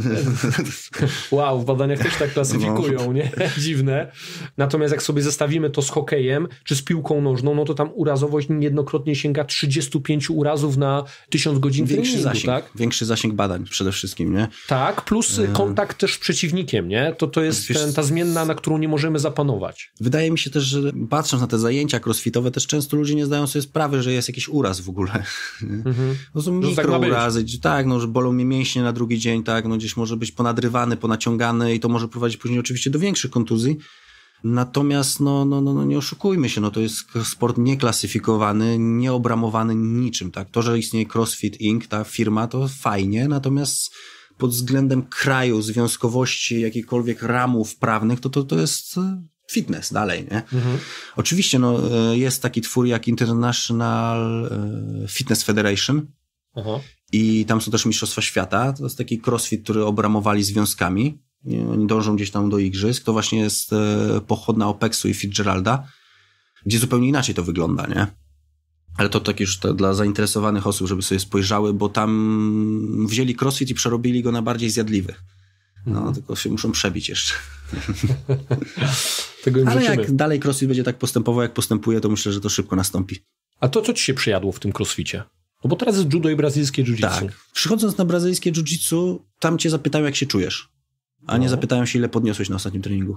Wow, w badaniach też tak klasyfikują, no. nie? <laughs> Dziwne. Natomiast jak sobie zestawimy to z hokejem czy z piłką nożną, no to tam urazowość niejednokrotnie sięga 35 urazów na 1000 godzin większy treningu, zasięg, tak? Większy zasięg badań przede wszystkim, nie? Tak, plus e. kontakt też z przeciwnikiem nie? To, to jest ten, ta zmienna, na którą nie możemy zapanować. Wydaje mi się też, że patrząc na te zajęcia crossfitowe, też często ludzie nie zdają sobie sprawy, że jest jakiś uraz w ogóle. Mhm. <laughs> No są mikrourazy, tak, tak, no, że bolą mi mięśnie na drugi dzień, tak, no gdzieś może być ponadrywany, ponaciągany i to może prowadzić później oczywiście do większych kontuzji. Natomiast no, no, no, no nie oszukujmy się, no to jest sport nieklasyfikowany, nieobramowany niczym. Tak? To, że istnieje CrossFit Inc., ta firma, to fajnie, natomiast pod względem kraju, związkowości, jakichkolwiek ramów prawnych, to to, to jest e, fitness dalej, nie? Mhm. Oczywiście, no, e, jest taki twór jak International e, Fitness Federation Aha. i tam są też Mistrzostwa Świata. To jest taki crossfit, który obramowali związkami. Oni dążą gdzieś tam do igrzysk. To właśnie jest pochodna Opexu i Fitzgeralda, gdzie zupełnie inaczej to wygląda, nie? ale to tak już dla zainteresowanych osób, żeby sobie spojrzały, bo tam wzięli crossfit i przerobili go na bardziej zjadliwy. No, mhm. tylko się muszą przebić jeszcze. <laughs> Tego Ale jak dalej crossfit będzie tak postępował, jak postępuje, to myślę, że to szybko nastąpi. A to, co ci się przyjadło w tym crossficie? No bo teraz jest judo i brazylijskie jiu-jitsu. Tak. Przychodząc na brazylijskie jiu-jitsu, tam cię zapytają, jak się czujesz, a no. nie zapytają się, ile podniosłeś na ostatnim treningu.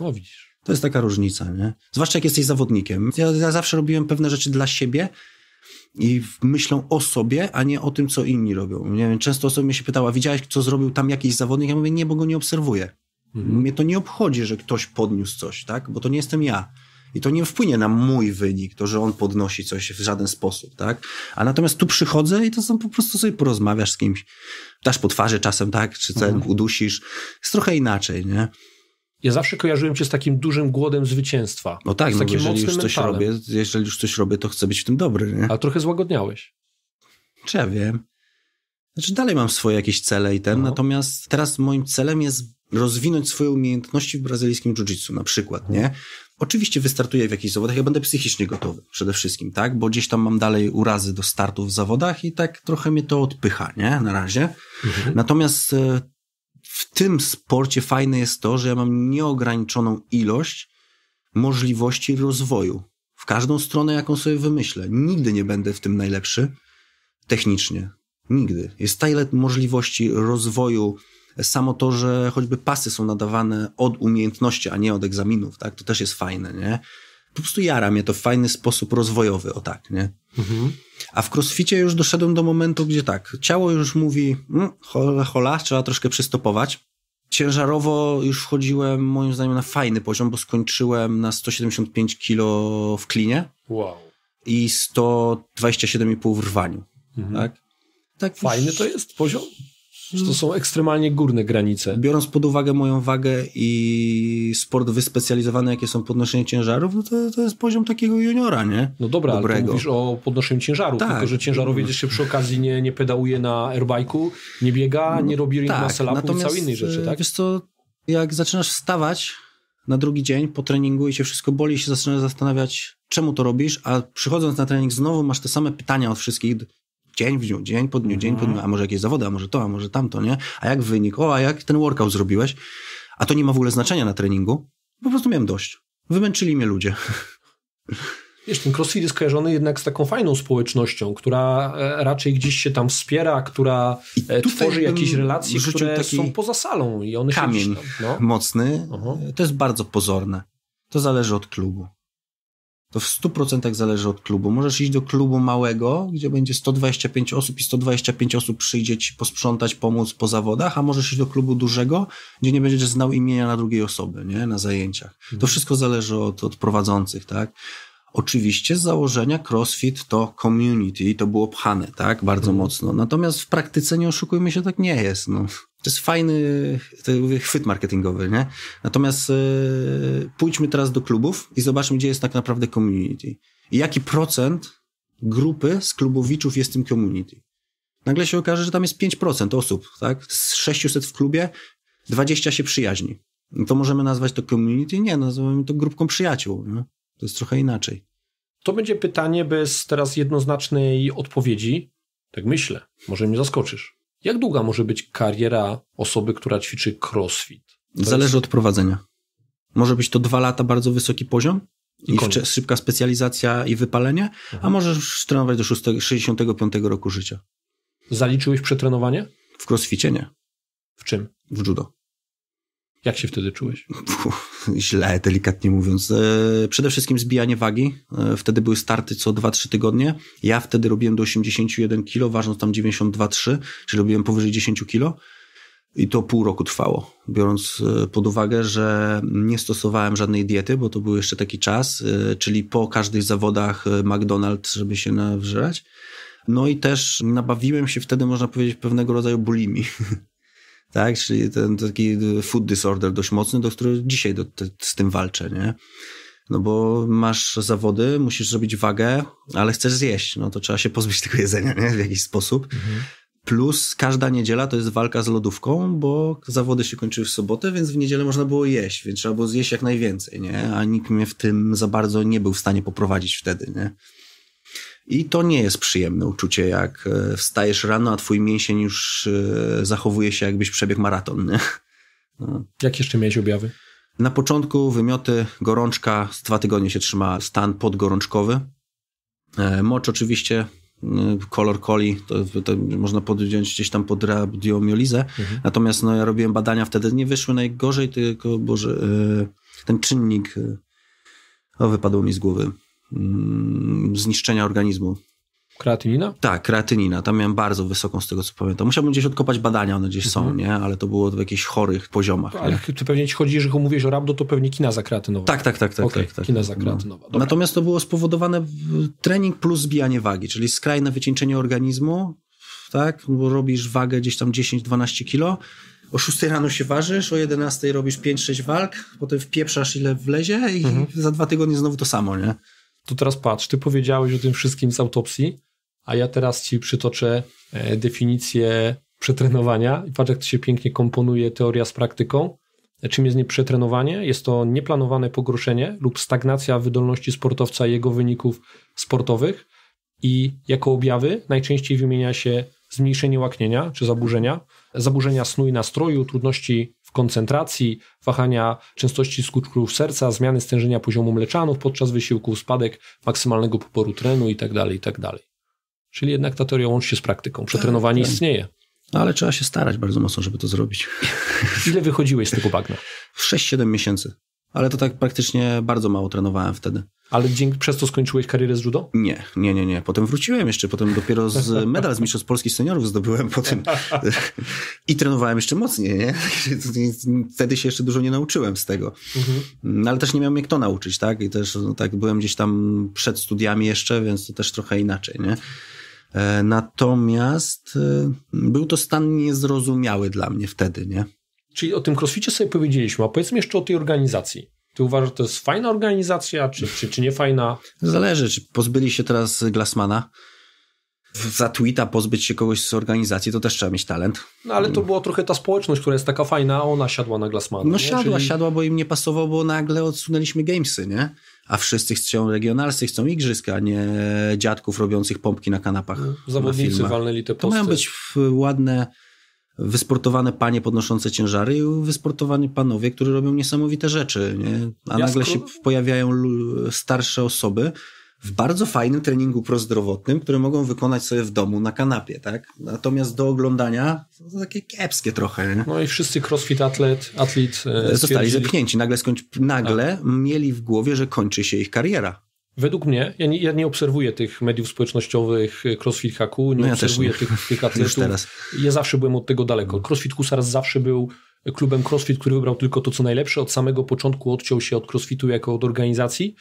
No widzisz. To jest taka różnica, nie? Zwłaszcza jak jesteś zawodnikiem. Ja, ja zawsze robiłem pewne rzeczy dla siebie i myślą o sobie, a nie o tym, co inni robią. Nie wiem, często osoba mnie się pytała, widziałeś, co zrobił tam jakiś zawodnik? Ja mówię, nie, bo go nie obserwuję. Mhm. Mnie to nie obchodzi, że ktoś podniósł coś, tak? Bo to nie jestem ja. I to nie wpłynie na mój wynik, to, że on podnosi coś w żaden sposób, tak? A natomiast tu przychodzę i to są po prostu sobie porozmawiasz z kimś. Dasz po twarzy czasem, tak? Czy ten mhm. udusisz. Jest trochę inaczej, nie? ja zawsze kojarzyłem cię z takim dużym głodem zwycięstwa. No tak, z no jeżeli już coś robię, jeżeli już coś robię, to chcę być w tym dobry, nie? A trochę złagodniałeś. Czy ja wiem. Znaczy dalej mam swoje jakieś cele i ten, no. natomiast teraz moim celem jest rozwinąć swoje umiejętności w brazylijskim jiu-jitsu na przykład, nie? Oczywiście wystartuję w jakichś zawodach, ja będę psychicznie gotowy przede wszystkim, tak? Bo gdzieś tam mam dalej urazy do startów w zawodach i tak trochę mnie to odpycha, nie? Na razie. Mhm. Natomiast e, w tym sporcie fajne jest to, że ja mam nieograniczoną ilość możliwości rozwoju. W każdą stronę, jaką sobie wymyślę. Nigdy nie będę w tym najlepszy technicznie. Nigdy. Jest tyle możliwości rozwoju. Samo to, że choćby pasy są nadawane od umiejętności, a nie od egzaminów, tak? To też jest fajne, nie? po prostu jara mnie to w fajny sposób rozwojowy, o tak, nie? Mhm. A w crossficie już doszedłem do momentu, gdzie tak, ciało już mówi, mm, hola, hola, trzeba troszkę przystopować. Ciężarowo już wchodziłem, moim zdaniem, na fajny poziom, bo skończyłem na 175 kg w klinie. Wow. I 127,5 w rwaniu. Mhm. Tak? tak? Fajny to jest poziom? to są ekstremalnie górne granice. Biorąc pod uwagę moją wagę i sport wyspecjalizowany, jakie są podnoszenie ciężarów, no to, to jest poziom takiego juniora, nie? No dobra, Dobrego. ale mówisz o podnoszeniu ciężarów, tak. tylko że ciężarowiec się przy okazji nie, nie pedałuje na airbike'u, nie biega, no nie robi no, tak. muscle up'u i całej innej rzeczy, e, tak? Wiesz co, jak zaczynasz wstawać na drugi dzień po treningu i się wszystko boli i się zaczynasz zastanawiać, czemu to robisz, a przychodząc na trening znowu masz te same pytania od wszystkich, dzień w dniu, dzień po dniu, mhm. dzień po dniu, mhm. a może jakieś zawody, a może to, a może tamto, nie? A jak wynik, o, a jak ten workout zrobiłeś? A to nie ma w ogóle znaczenia na treningu. Po prostu miałem dość. Wymęczyli mnie ludzie. <laughs> Wiesz, ten crossfit jest kojarzony jednak z taką fajną społecznością, która e, raczej gdzieś się tam wspiera, która e, tworzy jakieś relacje, które są poza salą i one kamień się no. mocny. Uh -huh. To jest bardzo pozorne. To zależy od klubu to w 100% zależy od klubu. Możesz iść do klubu małego, gdzie będzie 125 osób i 125 osób przyjdzie ci posprzątać, pomóc po zawodach, a możesz iść do klubu dużego, gdzie nie będziesz znał imienia na drugiej osoby, nie? Na zajęciach. To mhm. wszystko zależy od, od prowadzących, tak? Oczywiście z założenia CrossFit to community, i to było pchane, tak? Bardzo mhm. mocno. Natomiast w praktyce nie oszukujmy się, tak nie jest, no. To jest fajny to mówię, chwyt marketingowy, nie? Natomiast yy, pójdźmy teraz do klubów i zobaczmy, gdzie jest tak naprawdę community. I jaki procent grupy z klubowiczów jest tym community. Nagle się okaże, że tam jest 5% osób, tak? Z 600 w klubie 20 się przyjaźni. No to możemy nazwać to community? Nie, nazywamy to grupką przyjaciół. Nie? To jest trochę inaczej. To będzie pytanie bez teraz jednoznacznej odpowiedzi. Tak myślę. Może mnie zaskoczysz. Jak długa może być kariera osoby, która ćwiczy crossfit? To Zależy jest... od prowadzenia. Może być to dwa lata bardzo wysoki poziom, i szybka specjalizacja i wypalenie, a mhm. możesz trenować do 65 roku życia. Zaliczyłeś przetrenowanie? W crossficie nie. W czym? W judo. Jak się wtedy czułeś? Puh, źle, delikatnie mówiąc. E, przede wszystkim zbijanie wagi. E, wtedy były starty co 2-3 tygodnie. Ja wtedy robiłem do 81 kg, ważąc tam 92-3, czyli robiłem powyżej 10 kg. I to pół roku trwało, biorąc e, pod uwagę, że nie stosowałem żadnej diety, bo to był jeszcze taki czas, czyli po każdych zawodach McDonald's, żeby się nawrzeć. No i też nabawiłem się wtedy, można powiedzieć, pewnego rodzaju bulimi. <laughs> tak? Czyli ten taki y, food disorder dość mocny, do którego dzisiaj do, te, z tym walczę, nie? No bo masz zawody, musisz zrobić wagę, ale chcesz zjeść, no to trzeba się pozbyć <laughs> tego jedzenia, nie? W jakiś sposób. Mhm. Plus każda niedziela to jest walka z lodówką, bo zawody się kończyły w sobotę, więc w niedzielę można było jeść, więc trzeba było zjeść jak najwięcej, nie? A nikt mnie w tym za bardzo nie był w stanie poprowadzić wtedy, nie? I to nie jest przyjemne uczucie, jak e, wstajesz rano, a twój mięsień już e, zachowuje się, jakbyś przebiegł maraton. Nie? No. Jak jeszcze miałeś objawy? Na początku wymioty, gorączka, z dwa tygodnie się trzyma stan podgorączkowy. E, mocz oczywiście, kolor coli, to, to, można podjąć gdzieś tam pod radiomiolizę. Mhm. Natomiast no, ja robiłem badania, wtedy nie wyszły najgorzej, tylko Boże, ten czynnik o, wypadł mi z głowy. Mm, zniszczenia organizmu. Kreatynina? Tak, kreatynina. Tam miałem bardzo wysoką, z tego co pamiętam. Musiałbym gdzieś odkopać badania, one gdzieś mhm. są, nie? Ale to było w jakichś chorych poziomach. Ale nie? ty pewnie ci chodzi, że mówisz o rabdo, to pewnie kina kreatynowa. Tak, tak, tak. tak, okay, tak, tak. Kinaza kreatynowa. No. Natomiast to było spowodowane trening plus zbijanie wagi, czyli skrajne wycieńczenie organizmu, tak? Bo robisz wagę gdzieś tam 10-12 kilo, o 6 rano się ważysz, o 11 robisz 5-6 walk, potem wpieprzasz ile wlezie i mhm. za dwa tygodnie znowu to samo, nie? to teraz patrz, ty powiedziałeś o tym wszystkim z autopsji, a ja teraz ci przytoczę e, definicję przetrenowania i patrz, jak to się pięknie komponuje teoria z praktyką. E, czym jest nieprzetrenowanie? Jest to nieplanowane pogorszenie lub stagnacja wydolności sportowca i jego wyników sportowych. I jako objawy najczęściej wymienia się zmniejszenie łaknienia czy zaburzenia, zaburzenia snu i nastroju, trudności koncentracji, wahania częstości skutków serca, zmiany stężenia poziomu mleczanów podczas wysiłku, spadek maksymalnego poboru trenu itd. Tak itd. Tak Czyli jednak ta teoria łączy się z praktyką. Tak, Przetrenowanie tak, tak. istnieje. No, ale trzeba się starać bardzo mocno, żeby to zrobić. <laughs> Ile wychodziłeś z tego bagna? 6-7 miesięcy. Ale to tak praktycznie bardzo mało trenowałem wtedy. Ale dzięki, przez to skończyłeś karierę z judo? Nie, nie, nie, nie. Potem wróciłem jeszcze, potem dopiero z <laughs> medal z Mistrzostw polskich Seniorów zdobyłem potem <laughs> i trenowałem jeszcze mocniej, nie? <laughs> Wtedy się jeszcze dużo nie nauczyłem z tego. Mhm. No, ale też nie miałem jak to nauczyć, tak? I też no, tak byłem gdzieś tam przed studiami jeszcze, więc to też trochę inaczej, nie? E, natomiast e, był to stan niezrozumiały dla mnie wtedy, nie? Czyli o tym crossficie sobie powiedzieliśmy, a powiedzmy jeszcze o tej organizacji. Ty uważasz, że to jest fajna organizacja, czy, czy, czy nie fajna? Zależy, czy pozbyli się teraz Glassmana za tweeta pozbyć się kogoś z organizacji, to też trzeba mieć talent. No ale to była trochę ta społeczność, która jest taka fajna, ona siadła na Glassmana. No nie? siadła, Czyli... siadła, bo im nie pasowało, bo nagle odsunęliśmy gamesy, nie? A wszyscy chcą regionalscy, chcą igrzyska, a nie dziadków robiących pompki na kanapach. Zawodnicy na walnęli te posty. To mają być ładne wysportowane panie podnoszące ciężary i wysportowani panowie, którzy robią niesamowite rzeczy, nie? A nagle się pojawiają starsze osoby, w bardzo fajnym treningu prozdrowotnym, które mogą wykonać sobie w domu na kanapie, tak? Natomiast do oglądania to takie kiepskie trochę. Nie? No i wszyscy crossfit atlet, atlet e, zostali zepchnięci. Nagle, skończy, nagle tak. mieli w głowie, że kończy się ich kariera. Według mnie, ja nie, ja nie, obserwuję tych mediów społecznościowych y, CrossFit Haku, nie no ja obserwuję nie. tych, tych <laughs> atletów. Ja zawsze byłem od tego daleko. CrossFit Husarz zawsze był klubem CrossFit, który wybrał tylko to, co najlepsze. Od samego początku odciął się od CrossFitu jako od organizacji.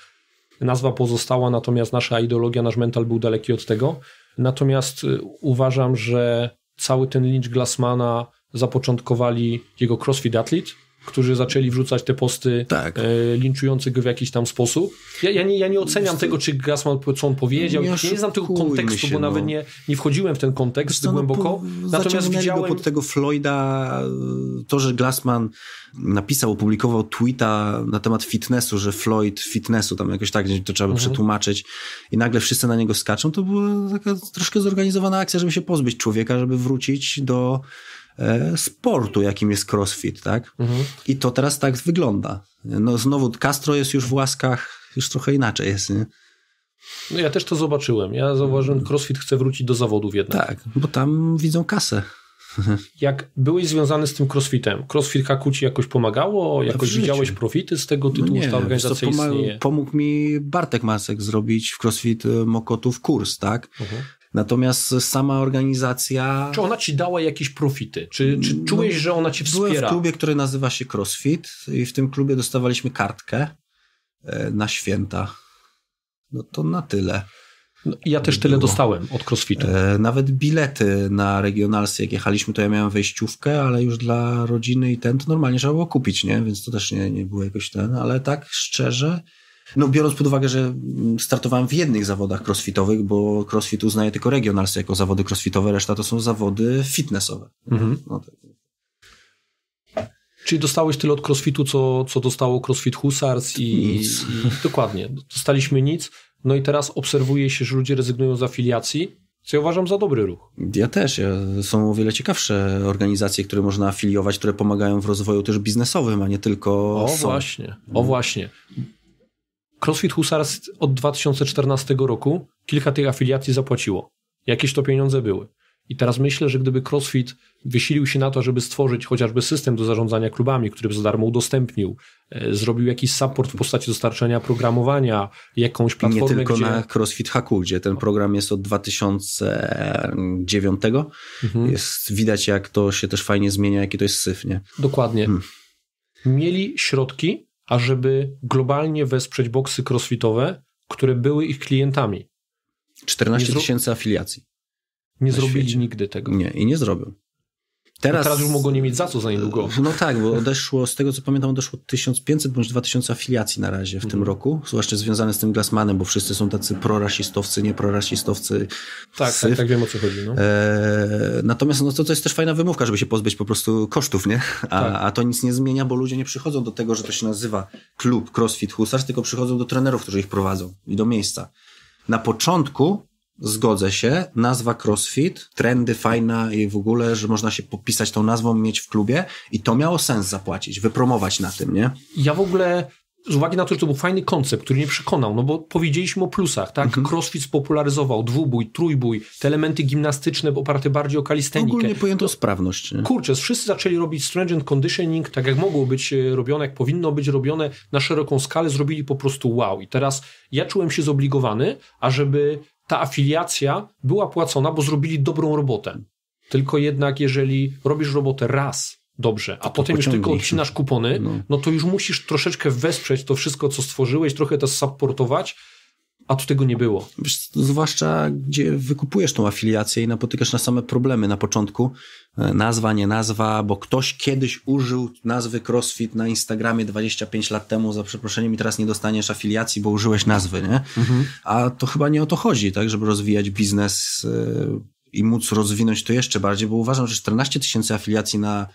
Nazwa pozostała, natomiast nasza ideologia, nasz mental był daleki od tego. Natomiast y, uważam, że cały ten Lynch Glassmana zapoczątkowali jego CrossFit Athlete, którzy zaczęli wrzucać te posty tak. e, linczujące go w jakiś tam sposób. Ja, ja, nie, ja nie oceniam tego, czy Glassman co on powiedział. Nie, nie znam tego kontekstu, się, bo no. nawet nie, nie wchodziłem w ten kontekst Wiesz, no głęboko. No, Natomiast widziałem... pod tego Floyda e, to, że Glassman napisał, opublikował tweeta na temat fitnessu, że Floyd fitnessu, tam jakoś tak, to trzeba by mhm. przetłumaczyć i nagle wszyscy na niego skaczą, to była taka troszkę zorganizowana akcja, żeby się pozbyć człowieka, żeby wrócić do E, sportu, jakim jest crossfit, tak? Mhm. I to teraz tak wygląda. No znowu Castro jest już w łaskach, już trochę inaczej jest, nie? No ja też to zobaczyłem. Ja zauważyłem, crossfit chce wrócić do zawodów jednak. Tak, bo tam widzą kasę. <laughs> Jak byłeś związany z tym crossfitem, crossfit ci jakoś pomagało? Jakoś widziałeś profity z tego tytułu? No nie, ta organizacja co, pomag- Pomógł mi Bartek Masek zrobić w crossfit e, Mokotów kurs, tak? Uh-huh. Natomiast sama organizacja. Czy ona ci dała jakieś profity? Czy, czy mm, czułeś, no, że ona ci wspiera? Byłem w klubie, który nazywa się CrossFit, i w tym klubie dostawaliśmy kartkę e, na święta. No to na tyle. No, ja też tyle było. dostałem od CrossFitu. E, nawet bilety na regionalsy, jak jechaliśmy, to ja miałem wejściówkę, ale już dla rodziny i ten to normalnie trzeba było kupić, nie? Więc to też nie, nie było jakoś ten, ale tak szczerze, no biorąc pod uwagę, że mm, startowałem w jednych zawodach crossfitowych, bo crossfit uznaje tylko regionalstwo jako zawody crossfitowe, reszta to są zawody fitnessowe. Mhm. No, tak. Czyli dostałeś tyle od crossfitu, co, co dostało crossfit Husars i, i dokładnie, dostaliśmy nic. No i teraz obserwuje się, że ludzie rezygnują z afiliacji, co ja uważam za dobry ruch. Ja też. Są o wiele ciekawsze organizacje, które można afiliować, które pomagają w rozwoju też biznesowym, a nie tylko. O są. właśnie, o mhm. właśnie. CrossFit Husars od 2014 roku kilka tych afiliacji zapłaciło. Jakieś to pieniądze były. I teraz myślę, że gdyby CrossFit wysilił się na to, żeby stworzyć chociażby system do zarządzania klubami, który by za darmo udostępnił, e, zrobił jakiś support w postaci dostarczania programowania, jakąś platformę. Nie tylko gdzie... na CrossFit Haku, gdzie ten program jest od 2009. Mhm. Jest, widać, jak to się też fajnie zmienia, jaki to jest syf, nie? Dokładnie. Hmm. Mieli środki, ażeby globalnie wesprzeć boksy crossfitowe, które były ich klientami. 14 tysięcy afiliacji. Nie zrobili świecie. nigdy tego. Nie, i nie zrobią. Teraz, teraz już mogą nie mieć za co za niedługo. No tak, bo odeszło, z tego co pamiętam, odeszło 1500 bądź 2000 afiliacji na razie w tym mhm. roku, zwłaszcza związane z tym Glassmanem, bo wszyscy są tacy prorasistowcy, nie Tak, tak, tak wiem o co chodzi. No. E, natomiast no, to, to jest też fajna wymówka, żeby się pozbyć po prostu kosztów, nie? A, tak. a to nic nie zmienia, bo ludzie nie przychodzą do tego, że to się nazywa klub CrossFit Husarz, tylko przychodzą do trenerów, którzy ich prowadzą i do miejsca. Na początku Zgodzę się. Nazwa CrossFit, trendy fajna i w ogóle, że można się popisać tą nazwą, mieć w klubie i to miało sens zapłacić, wypromować na tym, nie? Ja w ogóle z uwagi na to, że to był fajny koncept, który mnie przekonał, no bo powiedzieliśmy o plusach, tak? Mhm. Crossfit spopularyzował dwubój, trójbój, te elementy gimnastyczne oparte bardziej o kalistenikę. Ogólnie no pojęto no, sprawność. Nie? Kurczę, wszyscy zaczęli robić strength and conditioning, tak jak mogło być e, robione, jak powinno być robione na szeroką skalę, zrobili po prostu wow. I teraz ja czułem się zobligowany, ażeby ta afiliacja była płacona, bo zrobili dobrą robotę. Tylko jednak, jeżeli robisz robotę raz dobrze, a to potem już tylko odcinasz kupony, no. no. to już musisz troszeczkę wesprzeć to wszystko, co stworzyłeś, trochę to supportować, a tu tego nie było. Wiesz, zwłaszcza gdzie wykupujesz tą afiliację i napotykasz na same problemy na początku. E, nazwa, nie nazwa, bo ktoś kiedyś użył nazwy CrossFit na Instagramie 25 lat temu, za przeproszeniem, i teraz nie dostaniesz afiliacji, bo użyłeś nazwy, nie? Mhm. A to chyba nie o to chodzi, tak, żeby rozwijać biznes e, i móc rozwinąć to jeszcze bardziej, bo uważam, że 14 tysięcy afiliacji na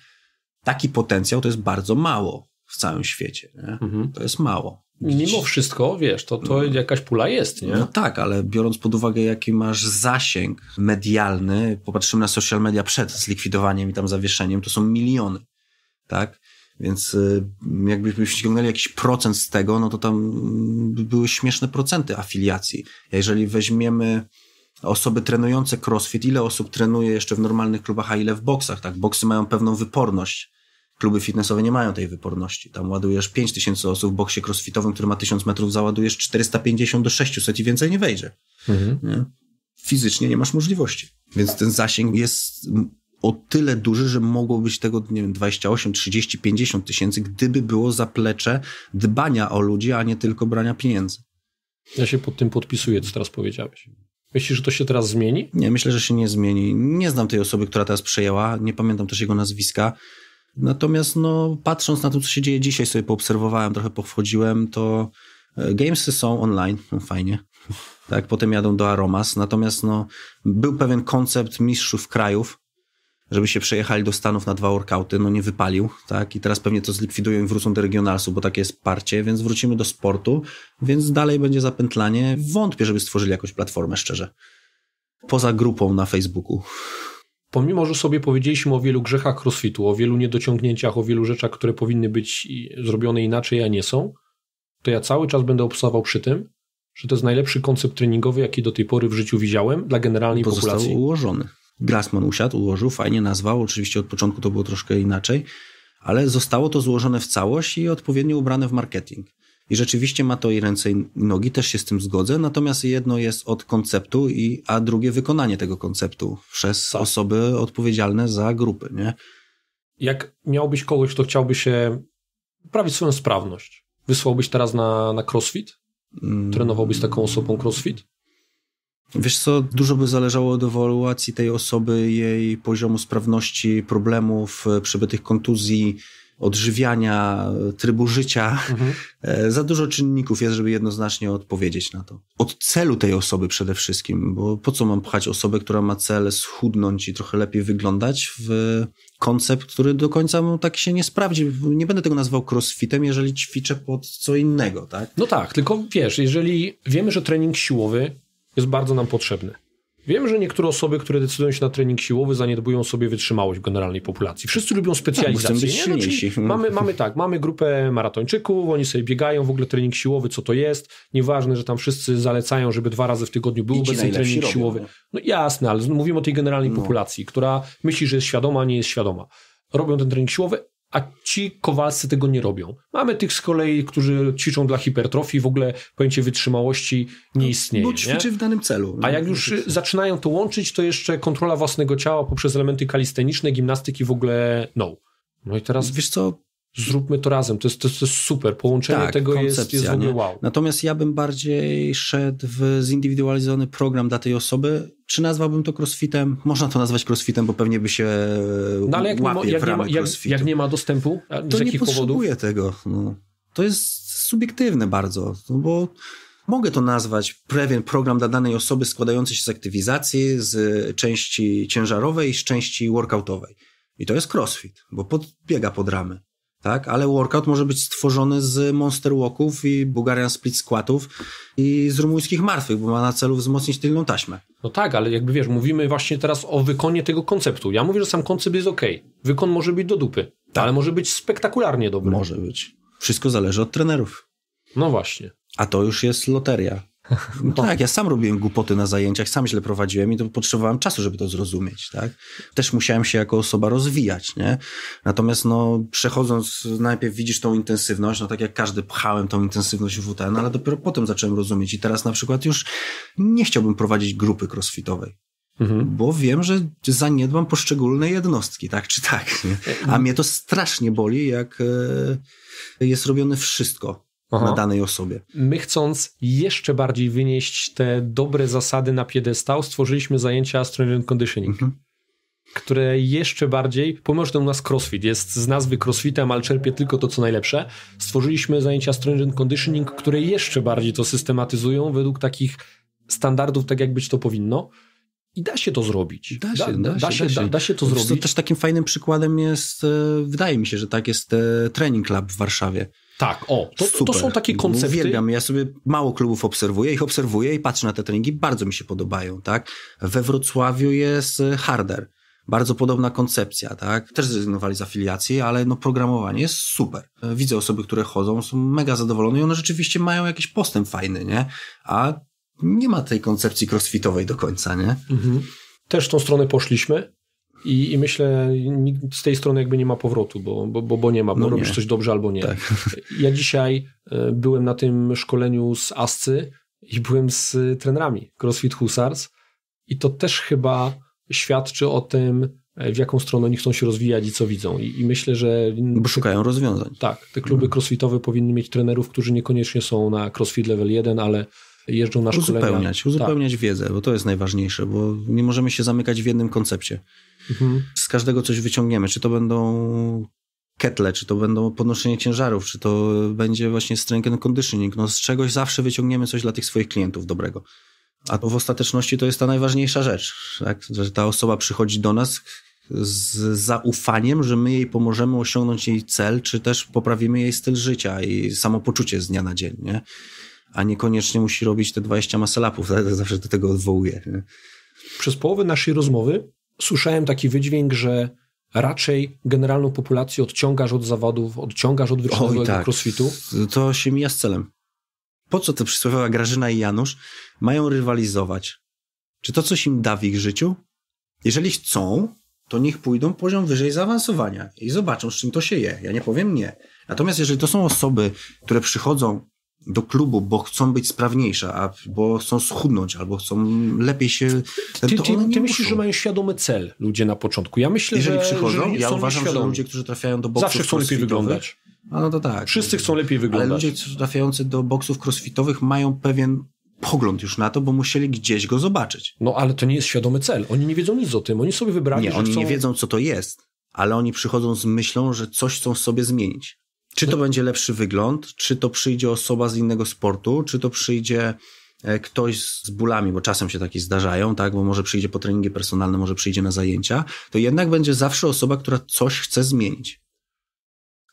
taki potencjał to jest bardzo mało w całym świecie. Mhm. To jest mało. Mimo wszystko, wiesz, to, to no. jakaś pula jest, nie? No tak, ale biorąc pod uwagę, jaki masz zasięg medialny, popatrzymy na social media przed zlikwidowaniem i tam zawieszeniem, to są miliony, tak? Więc y, jakbyśmy ściągnęli jakiś procent z tego, no to tam były śmieszne procenty afiliacji. Jeżeli weźmiemy osoby trenujące crossfit, ile osób trenuje jeszcze w normalnych klubach, a ile w boksach, tak? Boksy mają pewną wyporność Kluby fitnessowe nie mają tej wyporności. Tam ładujesz 5000 osób w boksie crossfitowym, który ma 1000 metrów, załadujesz 450 do 600 i więcej nie wejdzie. Mhm. Nie? Fizycznie nie masz możliwości. Więc ten zasięg jest o tyle duży, że mogło być tego, nie wiem, 28, 30, 50 tysięcy, gdyby było zaplecze dbania o ludzi, a nie tylko brania pieniędzy. Ja się pod tym podpisuję, co teraz powiedziałeś. Myślisz, że to się teraz zmieni? Nie, myślę, że się nie zmieni. Nie znam tej osoby, która teraz przejęła, nie pamiętam też jego nazwiska. Natomiast no, patrząc na to, co się dzieje dzisiaj, sobie poobserwowałem, trochę powchodziłem, to e, gamesy są online, no, fajnie. <laughs> Tak, potem jadą do Aromas. Natomiast no, był pewien koncept mistrzów krajów, żeby się przejechali do Stanów na dwa workouty, no nie wypalił, tak? I teraz pewnie to zlikwidują i wrócą do regionalsu, bo takie jest parcie, więc wrócimy do sportu, więc dalej będzie zapętlanie. Wątpię, żeby stworzyli jakąś platformę, szczerze. Poza grupą na Facebooku pomimo, że sobie powiedzieliśmy o wielu grzechach crossfitu, o wielu niedociągnięciach, o wielu rzeczach, które powinny być zrobione inaczej, a nie są, to ja cały czas będę obstawał przy tym, że to jest najlepszy koncept treningowy, jaki do tej pory w życiu widziałem dla generalnej Bo populacji. Został ułożony. Grassman usiadł, ułożył, fajnie nazwał. Oczywiście od początku to było troszkę inaczej, ale zostało to złożone w całość i odpowiednio ubrane w marketing. I rzeczywiście ma to i ręce i nogi, też się z tym zgodzę, natomiast jedno jest od konceptu, i, a drugie wykonanie tego konceptu przez tak. osoby odpowiedzialne za grupy, nie? Jak miałbyś kogoś, kto chciałby się poprawić swoją sprawność, wysłałbyś teraz na, na crossfit? Mm. Trenowałbyś z taką osobą crossfit? Wiesz co, dużo by zależało od ewaluacji tej osoby, jej poziomu sprawności, problemów, przybytych kontuzji, odżywiania, trybu życia. Mhm. E, za dużo czynników jest, żeby jednoznacznie odpowiedzieć na to. Od celu tej osoby przede wszystkim, bo po co mam pchać osobę, która ma cel schudnąć i trochę lepiej wyglądać w koncept, który do końca mu tak się nie sprawdzi. Nie będę tego nazwał crossfitem, jeżeli ćwiczę pod co innego, tak? No tak, tylko wiesz, jeżeli wiemy, że trening siłowy jest bardzo nam potrzebny, Wiem, że niektóre osoby, które decydują się na trening siłowy, zaniedbują sobie wytrzymałość w generalnej populacji. Wszyscy lubią tak, specjalizację. No, być silniejsi. No, mamy, mamy tak, mamy grupę maratończyków, oni sobie biegają, w ogóle trening siłowy, co to jest. Nieważne, że tam wszyscy zalecają, żeby dwa razy w tygodniu był obecny trening robią, siłowy. No, no jasne, ale mówimy o tej generalnej no. populacji, która myśli, że jest świadoma, a nie jest świadoma. Robią ten trening siłowy, a ci kowalscy tego nie robią. Mamy tych z kolei, którzy ćwiczą dla hipertrofii, w ogóle pojęcie wytrzymałości nie no, istnieje. Bo no, ćwiczy nie? w danym celu. A no, jak już zaczynają to łączyć, to jeszcze kontrola własnego ciała poprzez elementy kalisteniczne, gimnastyki w ogóle no. No i teraz... Wiesz co, zróbmy to razem. To jest, to jest, to jest super. Połączenie tak, tego jest, jest wow. Natomiast ja bym bardziej szedł w zindywidualizowany program dla tej osoby. Czy nazwałbym to crossfitem? Można to nazwać crossfitem, bo pewnie by się e, no, ale jak, łapie jak, nie ma, jak, jak nie ma dostępu, e, to z nie potrzebuje tego. No. To jest subiektywne bardzo, no bo mogę to nazwać pewien program dla danej osoby składający się z aktywizacji, z części ciężarowej i z części workoutowej. I to jest crossfit, bo podbiega pod ramy tak? Ale workout może być stworzony z Monster Walków i Bulgarian Split Squatów i z rumuńskich martwych, bo ma na celu wzmocnić tylną taśmę. No tak, ale jakby wiesz, mówimy właśnie teraz o wykonie tego konceptu. Ja mówię, że sam koncept jest ok. Wykon może być do dupy, tak. ale może być spektakularnie dobry. Może być. Wszystko zależy od trenerów. No właśnie. A to już jest loteria. No tak, ja sam robiłem głupoty na zajęciach, sam źle prowadziłem i to potrzebowałem czasu, żeby to zrozumieć, tak? Też musiałem się jako osoba rozwijać, nie? Natomiast no, przechodząc, najpierw widzisz tą intensywność, no tak jak każdy pchałem tą intensywność w WTN, no ale dopiero potem zacząłem rozumieć i teraz na przykład już nie chciałbym prowadzić grupy crossfitowej. Mhm. Bo wiem, że zaniedbam poszczególne jednostki, tak czy tak. Nie? No. A mnie to strasznie boli, jak e, jest robione wszystko Aha. na danej osobie. My chcąc jeszcze bardziej wynieść te dobre zasady na piedestał, stworzyliśmy zajęcia Strength Conditioning. Mhm które jeszcze bardziej, pomimo że to u nas crossfit jest z nazwy crossfitem, ale czerpie tylko to, co najlepsze, stworzyliśmy zajęcia Strength Conditioning, które jeszcze bardziej to systematyzują według takich standardów, tak jak być to powinno. I da się to zrobić. Da się, da, da, da się, da, się, da, da się to zrobić. To też takim fajnym przykładem jest, e, wydaje mi się, że tak jest e, Training Lab w Warszawie. Tak, o, to, to są takie koncepty. Uwielbiam, ja sobie mało klubów obserwuję, ich obserwuję i patrzę na te treningi, bardzo mi się podobają, tak. We Wrocławiu jest e, Harder, bardzo podobna koncepcja, tak? Też zrezygnowali z afiliacji, ale no programowanie jest super. E, widzę osoby, które chodzą, są mega zadowolone i one rzeczywiście mają jakiś postęp fajny, nie? A nie ma tej koncepcji crossfitowej do końca, nie? Mhm. Też w tą stronę poszliśmy. I, I, myślę, nikt z tej strony jakby nie ma powrotu, bo, bo, bo, nie ma, bo no robisz nie. coś dobrze albo nie. Tak. <laughs> Ja dzisiaj e, byłem na tym szkoleniu z ASCY i byłem z trenerami CrossFit Husars i to też chyba świadczy o tym, e, w jaką stronę oni chcą się rozwijać i co widzą. I, i myślę, że... Bo szukają rozwiązań. Tak, te kluby mhm. crossfitowe powinny mieć trenerów, którzy niekoniecznie są na crossfit level 1, ale jeżdżą na uzupełniać, szkolenia. Uzupełniać, tak. uzupełniać tak. wiedzę, bo to jest najważniejsze, bo nie możemy się zamykać w jednym koncepcie. Mhm. Z każdego coś wyciągniemy. Czy to będą ketle, czy to będą podnoszenie ciężarów, czy to będzie właśnie strength and conditioning. No z czegoś zawsze wyciągniemy coś dla tych swoich klientów dobrego. A to w ostateczności to jest ta najważniejsza rzecz, tak? że ta osoba przychodzi do nas z zaufaniem, że my jej pomożemy osiągnąć jej cel, czy też poprawimy jej styl życia i samopoczucie z dnia na dzień, nie? a niekoniecznie musi robić te 20 maselapów. Tak? Zawsze do tego odwołuję. Nie? Przez połowę naszej rozmowy słyszałem taki wydźwięk, że raczej generalną populację odciągasz od zawodów, odciągasz od wyczynowego tak. crossfitu. To się mija z celem. Po co te przysłowiowa Grażyna i Janusz mają rywalizować? Czy to coś im da w ich życiu? Jeżeli chcą, to niech pójdą poziom wyżej zaawansowania i zobaczą, z czym to się je. Ja nie powiem nie. Natomiast jeżeli to są osoby, które przychodzą do klubu, bo chcą być sprawniejsze, albo chcą schudnąć, albo chcą lepiej się... Ty, ty, ty myślisz, że mają świadomy cel ludzie na początku. Ja myślę, Jeżeli że, przychodzą, że ja uważam, że ludzie, którzy trafiają do boksów Zawsze chcą lepiej wyglądać. A no to tak. Wszyscy chcą lepiej wyglądać. Ale ludzie trafiający do boksów crossfitowych mają pewien pogląd już na to, bo musieli gdzieś go zobaczyć. No ale to nie jest świadomy cel. Oni nie wiedzą nic o tym. Oni sobie wybrali, Nie, oni chcą... nie wiedzą, co to jest, ale oni przychodzą z myślą, że coś chcą sobie zmienić. Czy to będzie lepszy wygląd, czy to przyjdzie osoba z innego sportu, czy to przyjdzie e, ktoś z bólami, bo czasem się takie zdarzają, tak, bo może przyjdzie po treningi personalne, może przyjdzie na zajęcia, to jednak będzie zawsze osoba, która coś chce zmienić.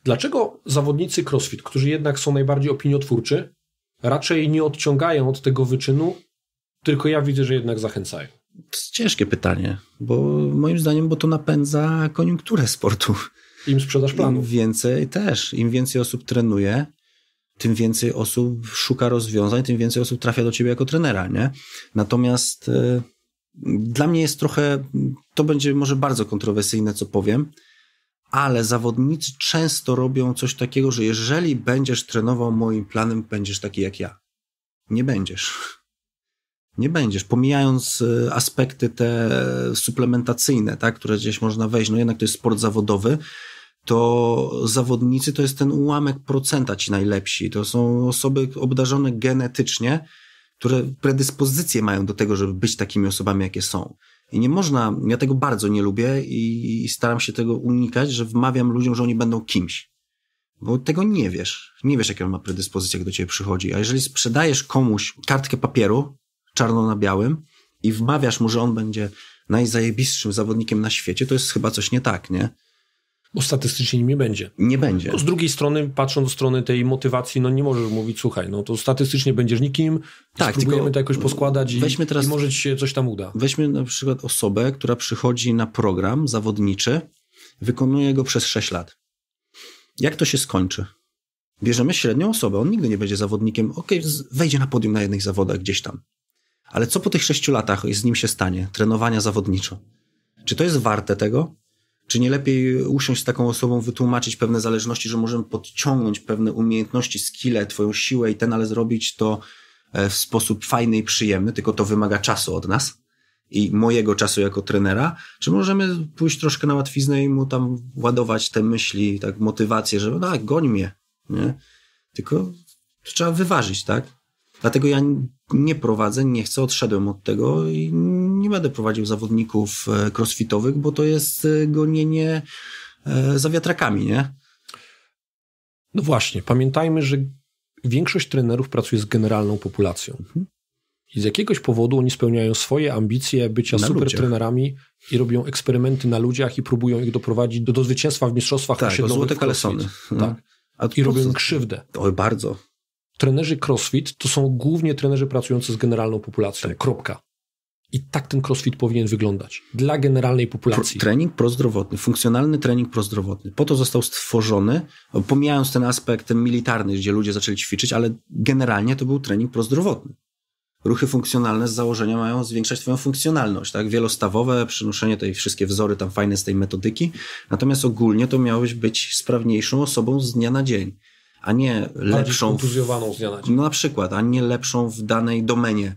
Dlaczego zawodnicy CrossFit, którzy jednak są najbardziej opiniotwórczy, raczej nie odciągają od tego wyczynu, tylko ja widzę, że jednak zachęcają? To jest ciężkie pytanie, bo moim zdaniem, bo to napędza koniunkturę sportu. Im sprzedaż planu. Im więcej też, im więcej osób trenuje, tym więcej osób szuka rozwiązań, tym więcej osób trafia do ciebie jako trenera, nie? Natomiast y, dla mnie jest trochę, to będzie może bardzo kontrowersyjne, co powiem, ale zawodnicy często robią coś takiego, że jeżeli będziesz trenował moim planem, będziesz taki jak ja. Nie będziesz. Nie będziesz, pomijając e, aspekty te suplementacyjne, tak, które gdzieś można wejść, no jednak to jest sport zawodowy, to zawodnicy to jest ten ułamek procenta ci najlepsi. To są osoby obdarzone genetycznie, które predyspozycje mają do tego, żeby być takimi osobami, jakie są. I nie można, ja tego bardzo nie lubię i, i staram się tego unikać, że wmawiam ludziom, że oni będą kimś. Bo tego nie wiesz. Nie wiesz, jakie on ma predyspozycje, jak do ciebie przychodzi. A jeżeli sprzedajesz komuś kartkę papieru, czarno na białym, i wmawiasz mu, że on będzie najzajebistszym zawodnikiem na świecie, to jest chyba coś nie tak, nie? Bo statystycznie nie będzie. Nie będzie. No, z drugiej strony, patrząc w strony tej motywacji, no nie możesz mówić, słuchaj, no to statystycznie będziesz nikim, tak, spróbujemy to jakoś poskładać i, weźmy teraz, i może ci się coś tam uda. Weźmy na przykład osobę, która przychodzi na program zawodniczy, wykonuje go przez 6 lat. Jak to się skończy? Bierzemy średnią osobę, on nigdy nie będzie zawodnikiem, ok, wejdzie na podium na jednych zawodach gdzieś tam. Ale co po tych sześciu latach z nim się stanie, trenowania zawodniczo? Czy to jest warte tego? Czy nie lepiej usiąść z taką osobą, wytłumaczyć pewne zależności, że możemy podciągnąć pewne umiejętności, skille, twoją siłę i ten, ale zrobić to e, w sposób fajny i przyjemny, tylko to wymaga czasu od nas i mojego czasu jako trenera, czy możemy pójść troszkę na łatwiznę i mu tam ładować te myśli, tak motywację, że no, goń mnie, nie? Tylko trzeba wyważyć, tak? Dlatego ja nie prowadzę, nie chcę, odszedłem od tego i nie będę prowadził zawodników e, crossfitowych, bo to jest e, gonienie e, za wiatrakami, nie? No właśnie, pamiętajmy, że większość trenerów pracuje z generalną populacją. Mhm. I z jakiegoś powodu oni spełniają swoje ambicje bycia na super trenerami i robią eksperymenty na ludziach i próbują ich doprowadzić do, do zwycięstwa w mistrzostwach tak, osiedlowych. Złote kalesony. Mhm. Tak. A I robią krzywdę. Oj, bardzo. Trenerzy CrossFit to są głównie trenerzy pracujący z generalną populacją. Tak. Kropka. I tak ten crossfit powinien wyglądać dla generalnej populacji. Trening prozdrowotny, funkcjonalny trening prozdrowotny. Po to został stworzony, pomijając ten aspekt militarny, gdzie ludzie zaczęli ćwiczyć, ale generalnie to był trening prozdrowotny. Ruchy funkcjonalne z założenia mają zwiększać twoją funkcjonalność, tak? Wielostawowe, przynoszenie tej wszystkie wzory tam fajne z tej metodyki. Natomiast ogólnie to miałeś być sprawniejszą osobą z dnia na dzień, a nie lepszą. Bardziej w... z dnia na dzień. No na przykład, a nie lepszą w danej domenie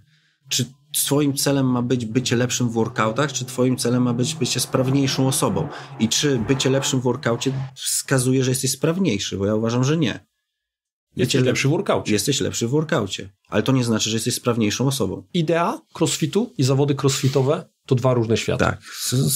czy twoim celem ma być bycie lepszym w workoutach, czy twoim celem ma być bycie sprawniejszą osobą? I czy bycie lepszym w workoutie wskazuje, że jesteś sprawniejszy? Bo ja uważam, że nie. Jesteś lepszy w workaucie. Jesteś lepszy w workaucie, ale to nie znaczy, że jesteś sprawniejszą osobą. Idea crossfitu i zawody crossfitowe to dwa różne światy. Tak.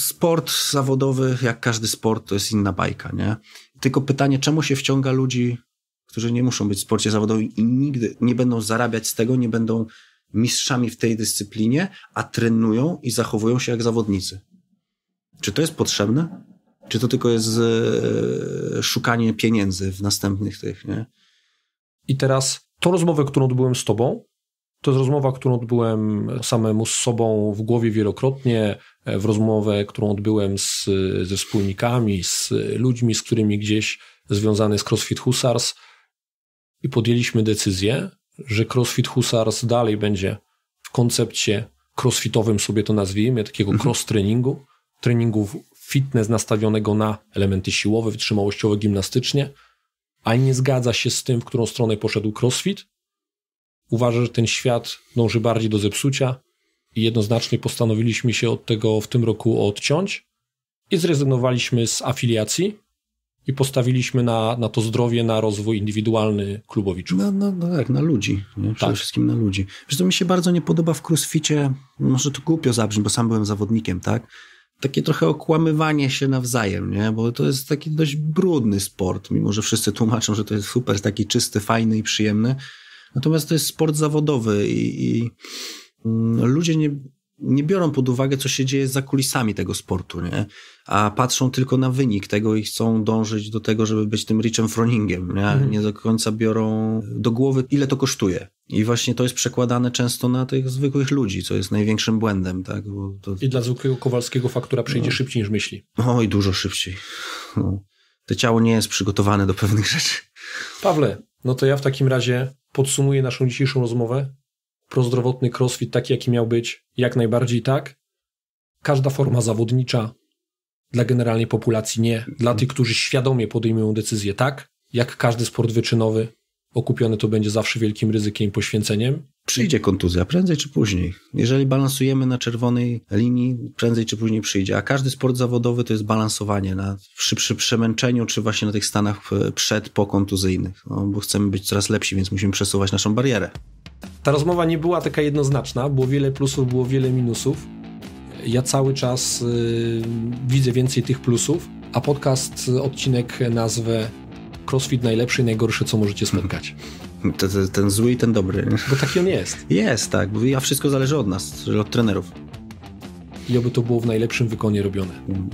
Sport zawodowy, jak każdy sport, to jest inna bajka, nie? Tylko pytanie, czemu się wciąga ludzi, którzy nie muszą być w sporcie zawodowym i nigdy nie będą zarabiać z tego, nie będą mistrzami w tej dyscyplinie, a trenują i zachowują się jak zawodnicy. Czy to jest potrzebne? Czy to tylko jest e, szukanie pieniędzy w następnych tych, nie? I teraz to rozmowę, którą odbyłem z tobą, to jest rozmowa, którą odbyłem samemu z sobą w głowie wielokrotnie, e, w rozmowę, którą odbyłem z, e, ze wspólnikami, z ludźmi, z którymi gdzieś związany jest CrossFit Husars i podjęliśmy decyzję, że CrossFit Husars dalej będzie w koncepcie crossfitowym, sobie to nazwijmy, takiego mhm. cross-treningu, treningu fitness nastawionego na elementy siłowe, wytrzymałościowe, gimnastycznie, a nie zgadza się z tym, w którą stronę poszedł crossfit. Uważa, że ten świat dąży bardziej do zepsucia i jednoznacznie postanowiliśmy się od tego w tym roku odciąć i zrezygnowaliśmy z afiliacji i postawiliśmy na, na to zdrowie, na rozwój indywidualny klubowiczów. No, no, no tak, na ludzi. Nie? Przede tak. wszystkim na ludzi. Wiesz, to mi się bardzo nie podoba w crossficie, no może to głupio zabrzmi, bo sam byłem zawodnikiem, tak? Takie trochę okłamywanie się nawzajem, nie? Bo to jest taki dość brudny sport, mimo że wszyscy tłumaczą, że to jest super, taki czysty, fajny i przyjemny. Natomiast to jest sport zawodowy i, i mm, ludzie nie nie biorą pod uwagę, co się dzieje za kulisami tego sportu, nie? A patrzą tylko na wynik tego i chcą dążyć do tego, żeby być tym Richem Froningiem, nie? Mm. nie do końca biorą do głowy, ile to kosztuje. I właśnie to jest przekładane często na tych zwykłych ludzi, co jest największym błędem, tak? To... I dla zwykłego Kowalskiego faktura przyjdzie no. szybciej niż myśli. Oj, dużo szybciej. No. To ciało nie jest przygotowane do pewnych rzeczy. Pawle, no to ja w takim razie podsumuję naszą dzisiejszą rozmowę prozdrowotny crossfit taki, jaki miał być, jak najbardziej tak. Każda forma zawodnicza dla generalnej populacji nie. Dla tych, którzy świadomie podejmują decyzję tak, jak każdy sport wyczynowy, okupiony to będzie zawsze wielkim ryzykiem i poświęceniem. Przyjdzie kontuzja, prędzej czy później. Jeżeli balansujemy na czerwonej linii, prędzej czy później przyjdzie. A każdy sport zawodowy to jest balansowanie na, przy, przy przemęczeniu, czy właśnie na tych stanach e, przed, po No, bo chcemy być coraz lepsi, więc musimy przesuwać naszą barierę ta rozmowa nie była taka jednoznaczna, było wiele plusów, było wiele minusów. Ja cały czas y, widzę więcej tych plusów, a podcast, y, odcinek nazwę CrossFit najlepszy i najgorszy, co możecie mhm. spotkać. Ten, ten zły i ten dobry. Bo taki on jest. Jest, tak. Bo ja wszystko zależy od nas, od trenerów. I oby to było w najlepszym wykonie robione. Mm,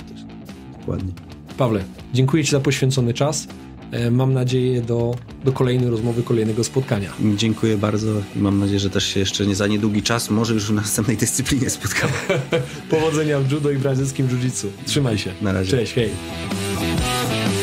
Dokładnie. Pawle, dziękuję Ci za poświęcony czas. E, mam nadzieję, do, do kolejnej rozmowy, kolejnego spotkania. Dziękuję bardzo i mam nadzieję, że też się jeszcze nie za niedługi czas, może już w następnej dyscyplinie spotkamy. <laughs> Powodzenia w judo i brazylijskim jiu-jitsu. Trzymaj się. Na razie. Cześć, hej.